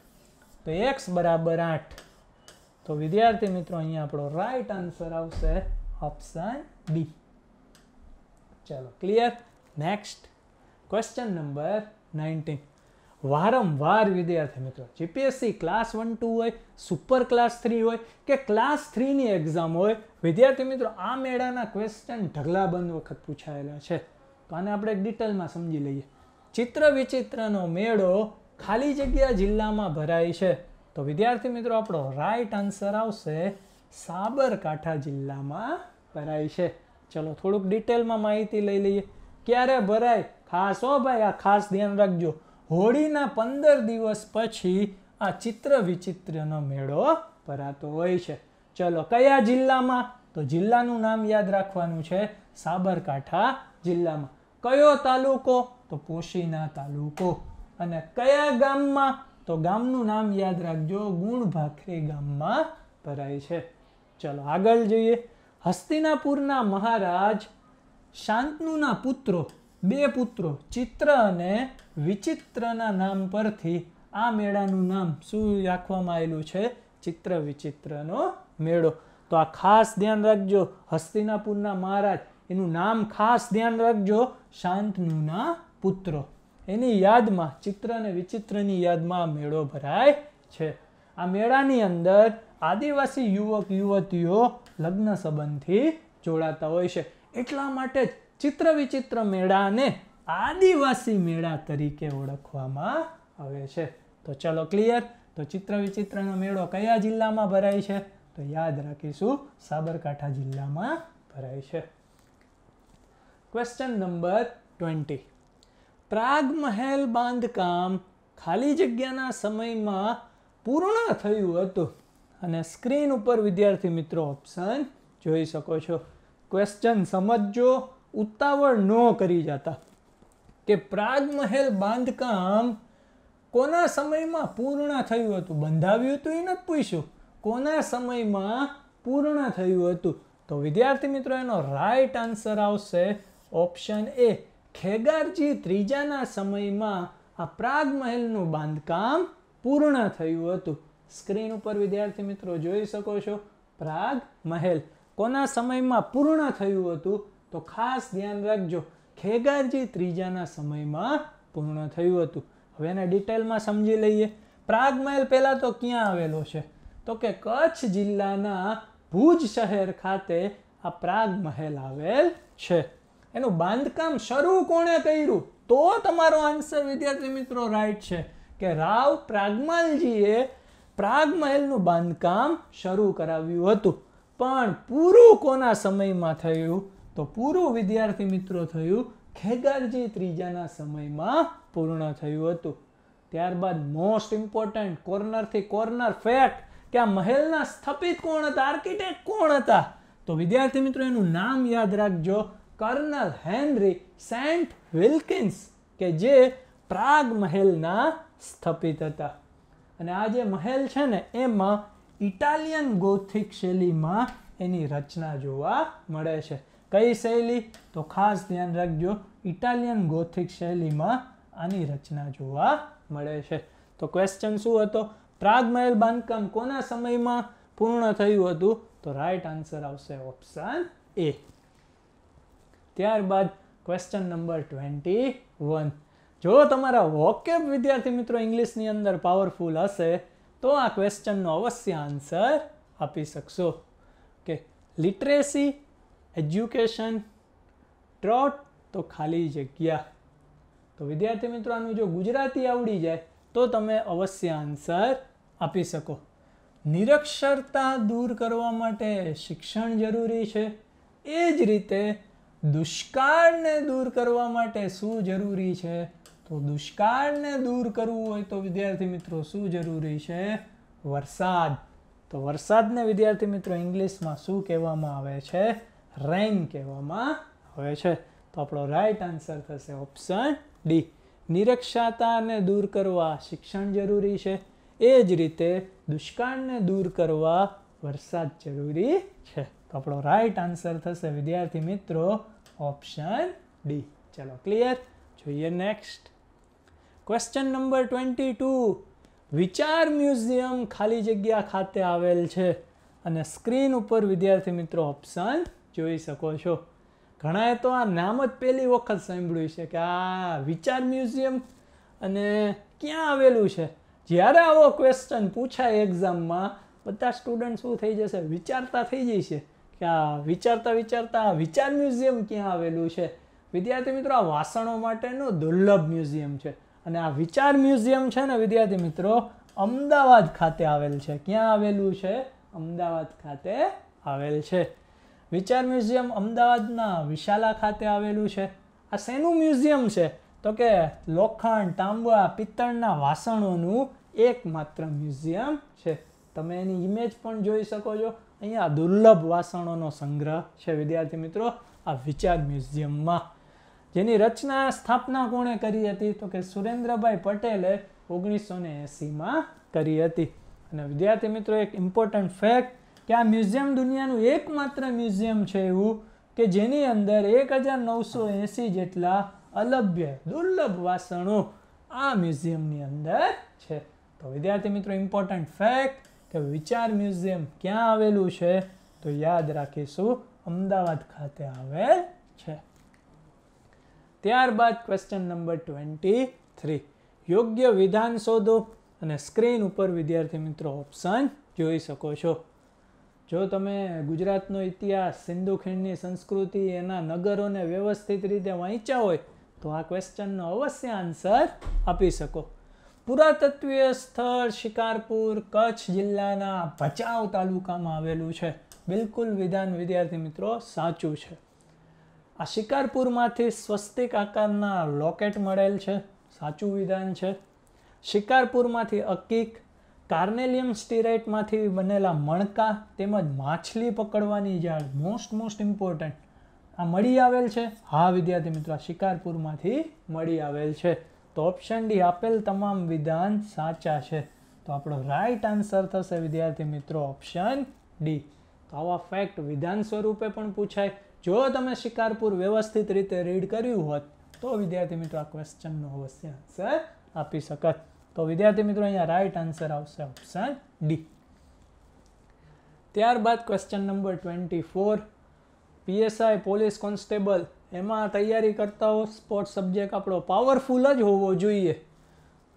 Speaker 1: તો એક્સ બરાબર આઠ તો વિદ્યાર્થી મિત્રો અહીંયા આપણો રાઈટ આન્સર આવશે ઓપ્શન બી ચલો clear next question number nineteen વારંવાર વિદ્યાર્થી મિત્રો જીપીએસસી ક્લાસ વન ટુ હોય સુપર ક્લાસ થ્રી હોય કે ક્લાસ થ્રીની એક્ઝામ હોય વિદ્યાર્થી મિત્રો આ મેળાના ક્વેશ્ચન ઢગલાબંધ વખત પૂછાયેલા છે તો આને આપણે ડિટેલમાં સમજી લઈએ ચિત્ર વિચિત્રનો મેળો ખાલી જગ્યા જિલ્લામાં ભરાય છે તો વિદ્યાર્થી મિત્રો આપણો રાઈટ આન્સર આવશે સાબરકાંઠા જિલ્લામાં ભરાય છે ચલો થોડુંક ડિટેલમાં માહિતી લઈ લઈએ ક્યારે ભરાય ખાસ હો ભાઈ આ ખાસ ધ્યાન રાખજો હોળીના પંદર દિવસ પછી આ ચિત્ર વિચિત્રનો મેળો ભરાતો હોય છે ચલો કયા જિલ્લામાં તો જિલ્લાનું નામ યાદ રાખવાનું છે સાબરકાંઠા જિલ્લામાં કયો તાલુકો તો પોશીના તાલુકો અને કયા ગામમાં તો ગામનું નામ યાદ રાખજો ગુણભાખરી ગામમાં ભરાય છે ચલો આગળ જઈએ હસ્તિનાપુરના મહારાજ શાંતનુના પુત્રો બે પુત્રો ચિત્ર અને વિચિત્રના નામ પરથી આ મેળાનું નામ શું રાખવામાં આવેલું છે ચિત્ર વિચિત્રનો મેળો તો આ ખાસ ધ્યાન રાખજો હસ્તિનાપુરના મહારાજ એનું નામ ખાસ ધ્યાન રાખજો શાંતનુના પુત્રો એની યાદમાં ચિત્ર અને વિચિત્રની યાદમાં મેળો ભરાય છે આ મેળાની અંદર આદિવાસી યુવક યુવતીઓ લગ્ન સંબંધથી જોડાતા હોય છે એટલા માટે ચિત્ર વિચિત્ર મેળાને આદિવાસી મેળા તરીકે ઓળખવામાં આવે છે તો ચલો ક્લિયર તો ચિત્ર વિચિત્રનો મેળો કયા જિલ્લામાં ભરાય છે તો યાદ રાખીશું સાબરકાંઠા જિલ્લામાં ભરાય છે question number twenty Prag Mahal બાંધકામ ખાલી જગ્યાના સમયમાં પૂર્ણ થયું હતું અને સ્ક્રીન ઉપર વિદ્યાર્થી મિત્રો ઓપ્શન જોઈ શકો છો ક્વેશ્ચન સમજજો ઉતાવળ ન કરી જતા કે પ્રાગમહેલ બાંધકામ કોના સમયમાં પૂર્ણ થયું હતું બંધાવ્યું હતું એ નથી પૂછ્યું કોના સમયમાં પૂર્ણ થયું હતું તો વિદ્યાર્થી મિત્રો એનો રાઈટ આન્સર આવશે ઓપ્શન એ ખેગારજી ત્રીજાના સમયમાં આ પ્રાગ મહેલનું બાંધકામ પૂર્ણ થયું હતું સ્ક્રીન ઉપર વિદ્યાર્થી મિત્રો જોઈ શકો છો પ્રાગ મહેલ કોના સમયમાં પૂર્ણ થયું હતું તો ખાસ ધ્યાન રાખજો ખેગારજી ત્રીજાના સમયમાં પૂર્ણ થયું હતું હવે એને ડિટેલમાં સમજી લઈએ પ્રાગમહેલ પહેલાં તો ક્યાં આવેલો છે તો કે કચ્છ જિલ્લાના ભુજ શહેર ખાતે આ પ્રાગમહેલ આવેલ છે એનું બાંધકામ શરૂ કોણે કર્યું તો તમારો આન્સર વિદ્યાર્થી મિત્રો રાઈટ છે કે રાવ પ્રાગમલજીએ પ્રાગમહેલનું બાંધકામ શરૂ કરાવ્યું હતું પણ પૂરું કોના સમયમાં થયું તો પૂરું વિદ્યાર્થી મિત્રો થયું ખેગારજી ત્રીજાના સમયમાં પૂર્ણ થયું હતું ત્યારબાદ મોસ્ટ ઇમ્પોર્ટન્ટ કોર્નરથી કોર્નર ફેક્ટ કે આ મહેલના સ્થપિત કોણ હતા આર્કિટેક્ટ કોણ હતા તો વિદ્યાર્થી મિત્રો એનું નામ યાદ રાખજો કર્નલ હેનરી સેન્ટ વિલ્કિન્સ કે જે પ્રાગ મહેલના સ્થપિત હતા અને આ જે મહેલ છે ને એમાં ઇટાલિયન ગોથિક શૈલીમાં એની રચના જોવા મળે છે કઈ શૈલી તો ખાસ ધ્યાન રાખજો ઇટાલિયન ગોથિક શૈલીમાં આની રચના જોવા મળે છે તો ક્વેશ્ચન શું હતો પ્રાગ મહેલ બાંધકામ કોના સમયમાં પૂર્ણ થયું હતું તો રાઈટ આન્સર આવશે ઓપ્શન એ ત્યારબાદ ક્વેશ્ચન નંબર ટ્વેન્ટી વન જો તમારા વોકેબ વિદ્યાર્થી મિત્રો ઇંગ્લિશની અંદર પાવરફુલ હશે તો આ ક્વેશ્ચનનો અવશ્ય આન્સર આપી શકશો કે લિટરેસી એજ્યુકેશન ટ્રોટ તો ખાલી જગ્યા તો વિદ્યાર્થી મિત્રો આનું જો ગુજરાતી આવડી જાય તો તમે અવશ્ય આન્સર આપી શકો નિરક્ષરતા દૂર કરવા માટે શિક્ષણ જરૂરી છે એ જ રીતે દુષ્કાળને દૂર કરવા માટે શું જરૂરી છે તો દુષ્કાળને દૂર કરવું હોય તો વિદ્યાર્થી મિત્રો શું જરૂરી છે વરસાદ તો વરસાદને વિદ્યાર્થી મિત્રો ઇંગ્લિશમાં શું કહેવામાં આવે છે રેન્ક કહેવામાં આવે છે તો આપણો રાઈટ આન્સર થશે ઓપ્શન ડી નિરક્ષરતાને દૂર કરવા શિક્ષણ જરૂરી છે એ જ રીતે દુષ્કાળને દૂર કરવા વરસાદ જરૂરી છે તો આપણો રાઈટ આન્સર થશે વિદ્યાર્થી મિત્રો ઓપ્શન ડી ચલો ક્લિયર જોઈએ next question number twenty two Vechaar museum ખાલી જગ્યા ખાતે આવેલ છે અને સ્ક્રીન ઉપર વિદ્યાર્થી મિત્રો ઓપ્શન જોઈ શકો છો ઘણાએ તો આ નામ જ પહેલી વખત સાંભળ્યું છે કે આ વિચાર મ્યુઝિયમ અને ક્યાં આવેલું છે જ્યારે આવો ક્વેશ્ચન પૂછાય એક્ઝામમાં બધા સ્ટુડન્ટ શું થઈ જશે વિચારતા થઈ જશે કે આ વિચારતા વિચારતા આ વિચાર મ્યુઝિયમ ક્યાં આવેલું છે વિદ્યાર્થી મિત્રો આ વાસણો માટેનું દુર્લભ મ્યુઝિયમ છે અને આ વિચાર મ્યુઝિયમ છે ને વિદ્યાર્થી મિત્રો અમદાવાદ ખાતે આવેલ છે ક્યાં આવેલું છે અમદાવાદ ખાતે આવેલ છે વિચાર મ્યુઝિયમ અમદાવાદના વિશાલા ખાતે આવેલું છે આ શેનું મ્યુઝિયમ છે તો કે લોખંડ તાંબા પિત્તળના વાસણોનું એકમાત્ર મ્યુઝિયમ છે તમે એની ઇમેજ પણ જોઈ શકો છો અહીંયા દુર્લભ વાસણોનો સંગ્રહ છે વિદ્યાર્થી મિત્રો આ વિચાર મ્યુઝિયમમાં જેની રચના સ્થાપના કોણે કરી હતી તો કે સુરેન્દ્રભાઈ પટેલે ઓગણીસો ને એંસીમાં કરી હતી અને વિદ્યાર્થી મિત્રો એક ઇમ્પોર્ટન્ટ ફેક્ટ કે આ મ્યુઝિયમ દુનિયાનું એકમાત્ર મ્યુઝિયમ છે એવું કે જેની અંદર એક હજાર નવસો એંસી જેટલા અલભ્ય દુર્લભ વાસણો આ મ્યુઝિયમની અંદર છે તો વિદ્યાર્થી મિત્રો ઇમ્પોર્ટન્ટ ફેક્ટ કે વિચાર મ્યુઝિયમ ક્યાં આવેલું છે તો યાદ રાખીશું અમદાવાદ ખાતે આવેલ છે ત્યારબાદ ક્વેશ્ચન નંબર ટ્વેન્ટી થ્રી યોગ્ય વિધાન શોધો અને સ્ક્રીન ઉપર વિદ્યાર્થી મિત્રો ઓપ્શન જોઈ શકો છો જો તમે ગુજરાતનો ઇતિહાસ સિંધુ ખીણની સંસ્કૃતિ એના નગરોને વ્યવસ્થિત રીતે વાંચ્યા હોય તો આ ક્વેશ્ચનનો અવશ્ય આન્સર આપી શકો પુરાતત્વીય સ્થળ શિકારપુર કચ્છ જિલ્લાના ભચાઉ તાલુકામાં આવેલું છે બિલકુલ વિધાન વિદ્યાર્થી મિત્રો સાચું છે આ શિકારપુરમાંથી સ્વસ્તિક આકારના લોકેટ મળેલ છે સાચું વિધાન છે શિકારપુરમાંથી અકીક કાર્નેલિયમ સ્ટીરાઇટમાંથી બનેલા મણકા તેમજ માછલી પકડવાની જાળ મોસ્ટ મોસ્ટ ઇમ્પોર્ટન્ટ આ મળી આવેલ છે હા વિદ્યાર્થી મિત્રો શિકારપુરમાંથી મળી આવેલ છે તો ઓપ્શન ડી આપેલ તમામ વિધાન સાચા છે તો આપણો રાઈટ આન્સર થશે વિદ્યાર્થી મિત્રો ઓપ્શન ડી તો આવા ફેક્ટ વિધાન સ્વરૂપે પણ પૂછાય જો તમે શિકારપુર વ્યવસ્થિત રીતે રીડ કર્યું હોત તો વિદ્યાર્થી મિત્રો આ ક્વેશ્ચનનો અવશ્ય આન્સર આપી શકત તો વિદ્યાર્થી મિત્રો અહીંયા રાઈટ આન્સર આવશે ઓપ્શન ડી ત્યારબાદ question number twenty four PSI police constable એમાં તૈયારી કરતા હો સ્પોર્ટ સબ્જેક્ટ આપણો પાવરફુલ જ હોવો જોઈએ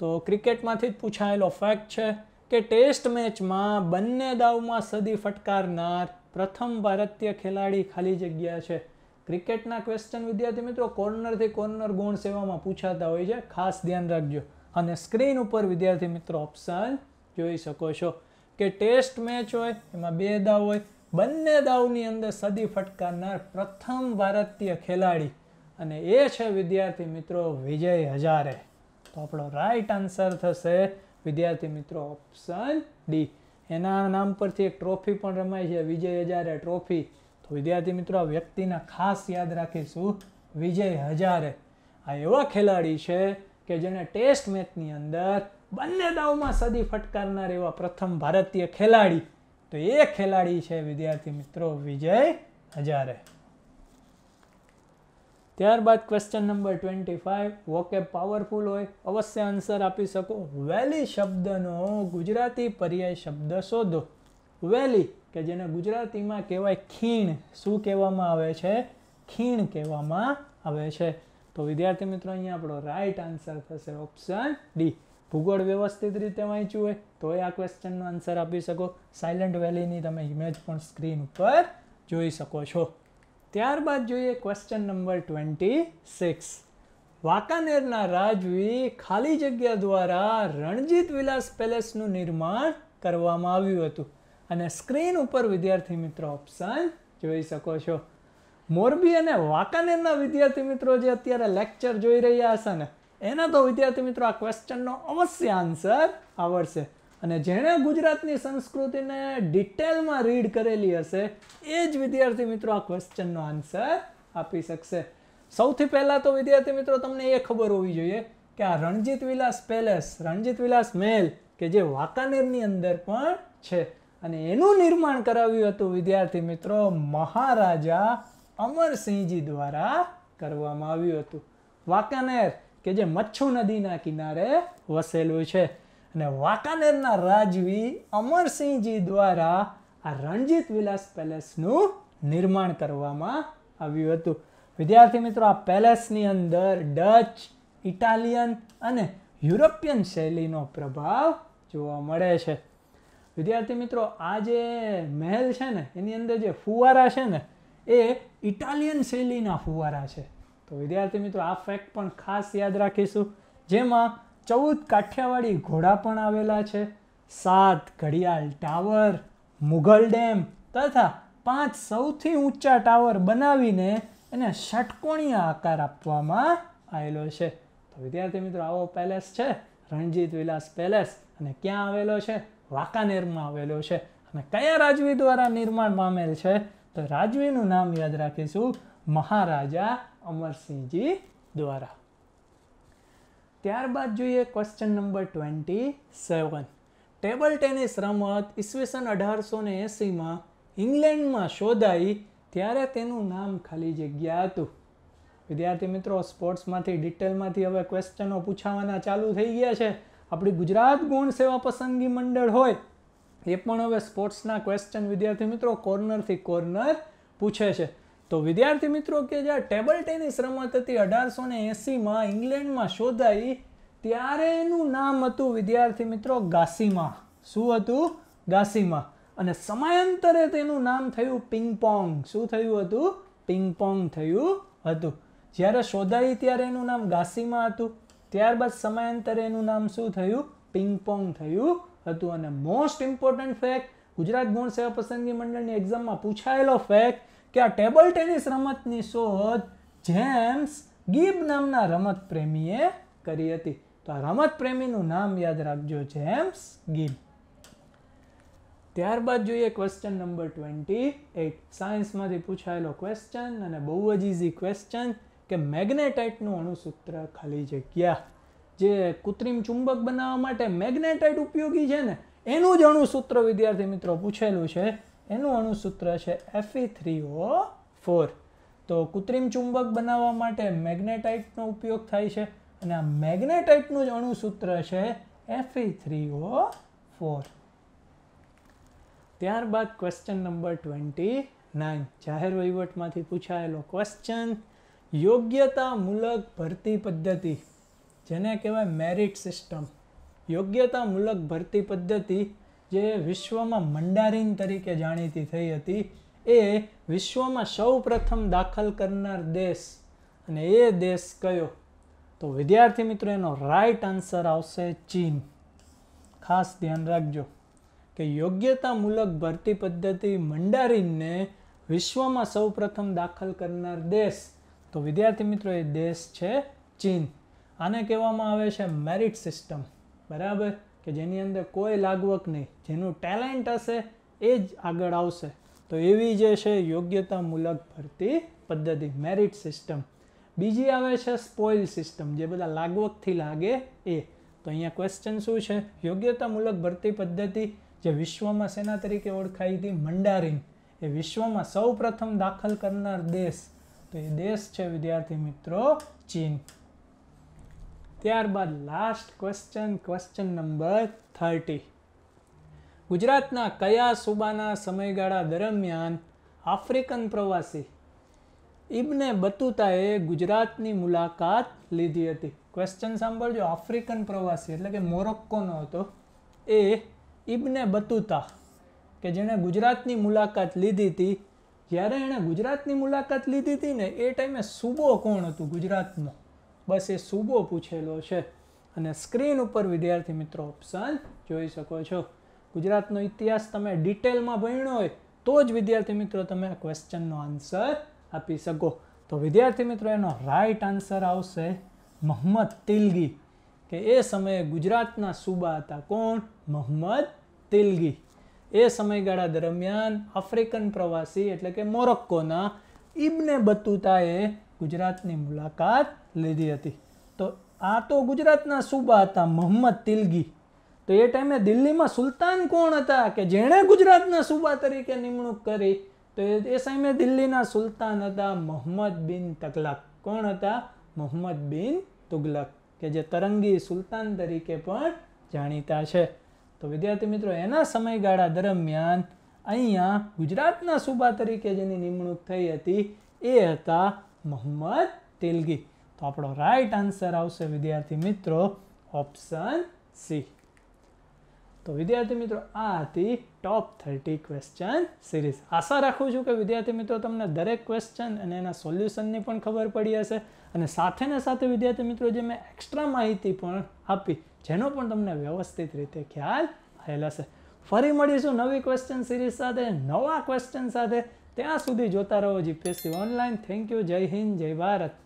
Speaker 1: તો ક્રિકેટમાંથી જ પૂછાયેલો ફેક્ટ છે કે ટેસ્ટ મેચમાં બંને દાવમાં સદી ફટકારનાર પ્રથમ ભારતીય ખેલાડી ખાલી જગ્યા છે ક્રિકેટના ક્વેશ્ચન વિદ્યાર્થી મિત્રો કોર્નરથી કોર્નર ગુણ સેવામાં પૂછાતા હોય છે ખાસ ધ્યાન રાખજો અને સ્ક્રીન ઉપર વિદ્યાર્થી મિત્રો ઓપ્શન જોઈ શકો છો કે ટેસ્ટ મેચ હોય એમાં બે દાવ હોય બંને દાવની અંદર સદી ફટકારનાર પ્રથમ ભારતીય ખેલાડી અને એ છે વિદ્યાર્થી મિત્રો વિજય હજારે તો આપણો રાઈટ આન્સર થશે વિદ્યાર્થી મિત્રો ઓપ્શન ડી એના નામ પરથી એક ટ્રોફી પણ રમાય છે વિજય હજારે ટ્રોફી તો વિદ્યાર્થી મિત્રો આ વ્યક્તિના ખાસ યાદ રાખીશું વિજય હજારે આ એવા ખેલાડી છે કે જેણે ટેસ્ટ મેચની અંદર બંને દાવમાં સદી ફટકારનાર એવા પ્રથમ ભારતીય ખેલાડી તો એ ખેલાડી છે વિદ્યાર્થી મિત્રો વિજય હજારે ત્યારબાદ question number twenty five vocab powerful હોય અવશ્ય આન્સર આપી શકો વેલી શબ્દનો ગુજરાતી પર્યાય શબ્દ શોધો વેલી કે જેને ગુજરાતીમાં કહેવાય ખીણ શું કહેવામાં આવે છે ખીણ કહેવામાં આવે છે તો વિદ્યાર્થી મિત્રો અહીંયા આપણો રાઈટ આન્સર થશે ઓપ્શન ડી ભૂગોળ વ્યવસ્થિત રીતે વાંચ્યું હોય તો આ ક્વેશ્ચનનો આન્સર આપી શકો સાયલન્ટ વેલીની તમે ઇમેજ પણ સ્ક્રીન ઉપર જોઈ શકો છો ત્યારબાદ જોઈએ ક્વેશ્ચન નંબર ટ્વેન્ટી સિક્સ વાંકાનેરના રાજવી ખાલી જગ્યા દ્વારા રણજીત વિલાસ પેલેસનું નિર્માણ કરવામાં આવ્યું હતું અને સ્ક્રીન ઉપર વિદ્યાર્થી મિત્રો ઓપ્શન જોઈ શકો છો મોરબી અને વાંકાનેરના વિદ્યાર્થી મિત્રો જે અત્યારે લેક્ચર જોઈ રહ્યા હશે ને એના તો વિદ્યાર્થી મિત્રો આ ક્વેશ્ચનનો અવશ્ય આન્સર આવડશે અને જેણે ગુજરાતની સંસ્કૃતિને ડિટેલમાં રીડ કરેલી હશે એ જ વિદ્યાર્થી મિત્રો આ ક્વેશ્ચનનો આન્સર આપી શકશે સૌથી પહેલાં તો વિદ્યાર્થી મિત્રો તમને એ ખબર હોવી જોઈએ કે આ રણજીત વિલાસ પેલેસ રણજીત વિલાસ મહેલ કે જે વાંકાનેરની અંદર પણ છે અને એનું નિર્માણ કરાવ્યું હતું વિદ્યાર્થી મિત્રો મહારાજા અમરસિંહજી દ્વારા કરવામાં આવ્યું હતું વાંકાનેર કે જે મચ્છુ નદીના કિનારે વસેલું છે અને વાંકાનેરના રાજવી અમરસિંહજી દ્વારા આ રણજીત વિલાસ પેલેસનું નિર્માણ કરવામાં આવ્યું હતું વિદ્યાર્થી મિત્રો આ પેલેસની અંદર ડચ ઇટાલિયન અને યુરોપિયન શૈલીનો પ્રભાવ જોવા મળે છે વિદ્યાર્થી મિત્રો આ જે મહેલ છે ને એની અંદર જે ફુવારા છે ને એ ઇટાલિયન શૈલીના ફુવારા છે તો વિદ્યાર્થી મિત્રો આ ફેક્ટ પણ ખાસ યાદ રાખીશું જેમાં ચૌદ કાઠિયાવાડી ઘોડા પણ આવેલા છે સાત ઘડિયાળ ટાવર મુઘલ ડેમ તથા પાંચ સૌથી ઊંચા ટાવર બનાવીને એને ષટકોણીય આકાર આપવામાં આવેલો છે તો વિદ્યાર્થી મિત્રો આવો પેલેસ છે રણજીત વિલાસ પેલેસ અને ક્યાં આવેલો છે વાંકાનેરમાં આવેલો છે અને કયા રાજવી દ્વારા નિર્માણ પામેલ છે તો રાજવીનું નામ યાદ રાખીશું મહારાજા અમરસિંહજી દ્વારા ત્યારબાદ જોઈએ question number twenty seven table tennis રમત ઈસવીસન અઢારસો ને એંસીમાં ઇંગ્લેન્ડમાં શોધાઈ ત્યારે તેનું નામ ખાલી જગ્યા હતું વિદ્યાર્થી મિત્રો સ્પોર્ટ્સમાંથી ડિટેલમાંથી હવે ક્વેશ્ચનો પૂછાવાના ચાલુ થઈ ગયા છે આપણી ગુજરાત ગુણ સેવા પસંદગી મંડળ હોય એ પણ હવે સ્પોર્ટ્સના ક્વેશ્ચન વિદ્યાર્થી મિત્રો કોર્નરથી કોર્નર પૂછે છે તો વિદ્યાર્થી મિત્રો કે જે ટેબલ ટેનિસ રમત હતી અઢારસો ને એંસીમાં ઇંગ્લેન્ડમાં શોધાઈ ત્યારે એનું નામ હતું વિદ્યાર્થી મિત્રો ગાસીમા શું હતું ગાસીમા અને સમયાંતરે તેનું નામ થયું પિંગપોંગ શું થયું હતું પિંગપોંગ થયું હતું જ્યારે શોધાઈ ત્યારે એનું નામ ગાસીમાં હતું ત્યારબાદ સમયાંતરે એનું નામ શું થયું પિંગપોંગ થયું હતું અને મોસ્ટ ઇમ્પોર્ટન્ટ ફેક્ટ ગુજરાત ગૌણ સેવા પસંદગી મંડળની એક્ઝામમાં પૂછાયેલો ફેક્ટ કે આ ટેબલ ટેનિસ રમતની શોધ જેમ્સ ગીબ નામના રમત પ્રેમીએ કરી હતી તો આ રમત પ્રેમીનું નામ યાદ રાખજો જેમ્સ ગીબ ત્યારબાદ જોઈએ ક્વેશ્ચન નંબર ટ્વેન્ટી એટ સાયન્સમાંથી પૂછાયેલો ક્વેશ્ચન અને બહુ જ ઇઝી ક્વેશ્ચન કે મેગ્નેટાઇટનું અણુસૂત્ર ખાલી જગ્યા જે કૃત્રિમ ચુંબક બનાવવા માટે મેગ્નેટાઇટ ઉપયોગી છે ને એનું જ અણુસૂત્ર વિદ્યાર્થી મિત્રો પૂછેલું છે એનું અણુસૂત્ર છે એફઈ થ્રી ઓ ફોર તો કૃત્રિમ ચુંબક બનાવવા માટે મેગ્નેટાઇટનો ઉપયોગ થાય છે અને આ મેગ્નેટાઇટનું જ અણુસૂત્ર છે એફઈ થ્રી ઓ ફોર ત્યારબાદ ક્વેશ્ચન નંબર ટ્વેન્ટી નાઇન જાહેર વહીવટમાંથી પૂછાયેલો ક્વેશ્ચન યોગ્યતામૂલક ભરતી પદ્ધતિ જેને કહેવાય મેરિટ સિસ્ટમ યોગ્યતામૂલક ભરતી પદ્ધતિ જે વિશ્વમાં મંડારીન તરીકે જાણીતી થઈ હતી એ વિશ્વમાં સૌપ્રથમ દાખલ કરનાર દેશ અને એ દેશ કયો તો વિદ્યાર્થી મિત્રો એનો રાઈટ આન્સર આવશે ચીન ખાસ ધ્યાન રાખજો કે યોગ્યતા મૂલક ભરતી પદ્ધતિ મંડારીનને વિશ્વમાં સૌપ્રથમ દાખલ કરનાર દેશ તો વિદ્યાર્થી મિત્રો એ દેશ છે ચીન આને કહેવામાં આવે છે મેરિટ સિસ્ટમ બરાબર કે જેની અંદર કોઈ લાગવક નહીં જેનું ટેલેન્ટ હશે એ જ આગળ આવશે તો એવી જે છે યોગ્યતામૂલક ભરતી પદ્ધતિ મેરિટ સિસ્ટમ બીજી આવે છે સ્પોઇલ સિસ્ટમ જે બધા લાગવકથી લાગે એ તો અહીંયા ક્વેશ્ચન શું છે યોગ્યતામૂલક ભરતી પદ્ધતિ જે વિશ્વમાં સેના તરીકે ઓળખાઈ હતી મંડારીન એ વિશ્વમાં સૌ પ્રથમ દાખલ કરનાર દેશ તો એ દેશ છે વિદ્યાર્થી મિત્રો ચીન ત્યારબાદ last question question number thirty ગુજરાતના કયા સૂબાના સમયગાળા દરમિયાન આફ્રિકન પ્રવાસી ઇબ્ને બતુતાએ ગુજરાતની મુલાકાત લીધી હતી ક્વેશ્ચન સાંભળજો આફ્રિકન પ્રવાસી એટલે કે મોરોક્કોનો હતો એ ઇબ્ને બતુતા કે જેણે ગુજરાતની મુલાકાત લીધી હતી જ્યારે એણે ગુજરાતની મુલાકાત લીધી હતી ને એ ટાઈમે સૂબો કોણ હતું ગુજરાતનો બસ એ સૂબો પૂછેલો છે અને સ્ક્રીન ઉપર વિદ્યાર્થી મિત્રો ઓપ્શન જોઈ શકો છો ગુજરાતનો ઇતિહાસ તમે ડિટેલમાં ભણ્યો હોય તો જ વિદ્યાર્થી મિત્રો તમે આ ક્વેશ્ચનનો આન્સર આપી શકો તો વિદ્યાર્થી મિત્રો એનો રાઈટ આન્સર આવશે મોહમ્મદ તિલગી કે એ સમયે ગુજરાતના સૂબા હતા કોણ મોહમ્મદ તિલગી એ સમયગાળા દરમિયાન આફ્રિકન પ્રવાસી એટલે કે મોરક્કોના ઇબ્ને બતુતાએ ગુજરાતની મુલાકાત લીધી હતી તો આ તો ગુજરાતના સૂબા હતા મોહમ્મદ તિલગી તો એ ટાઈમે દિલ્હીમાં સુલતાન કોણ હતા કે જેણે ગુજરાતના સૂબા તરીકે નિમણૂક કરી તો એ સમયે દિલ્હીના સુલતાન હતા મોહમ્મદ બિન તગલક કોણ હતા મોહમ્મદ બિન તુગલક કે જે તરંગી સુલતાન તરીકે પણ જાણીતા છે તો વિદ્યાર્થી મિત્રો એના સમયગાળા દરમિયાન અહીંયા ગુજરાતના સૂબા તરીકે જેની નિમણૂક થઈ હતી એ હતા મોહમ્મદ તેલગી તો આપણો રાઈટ આન્સર આવશે વિદ્યાર્થી મિત્રો ઓપ્શન સી તો વિદ્યાર્થી મિત્રો આ હતી ટોપ થર્ટી ક્વેશ્ચન સિરીઝ આશા રાખું છું કે વિદ્યાર્થી મિત્રો તમને દરેક ક્વેશ્ચન અને એના સોલ્યુશનની પણ ખબર પડી હશે અને સાથેને સાથે વિદ્યાર્થી મિત્રો જે મેં એક્સ્ટ્રા માહિતી પણ આપી જેનો પણ તમને વ્યવસ્થિત રીતે ખ્યાલ આવેલ હશે ફરી મળીશું નવી ક્વેશ્ચન સિરીઝ સાથે નવા ક્વેશ્ચન સાથે ત્યાં સુધી જોતા રહો જીપીએસસી ઓનલાઈન થેન્ક યુ જય હિન્દ જય ભારત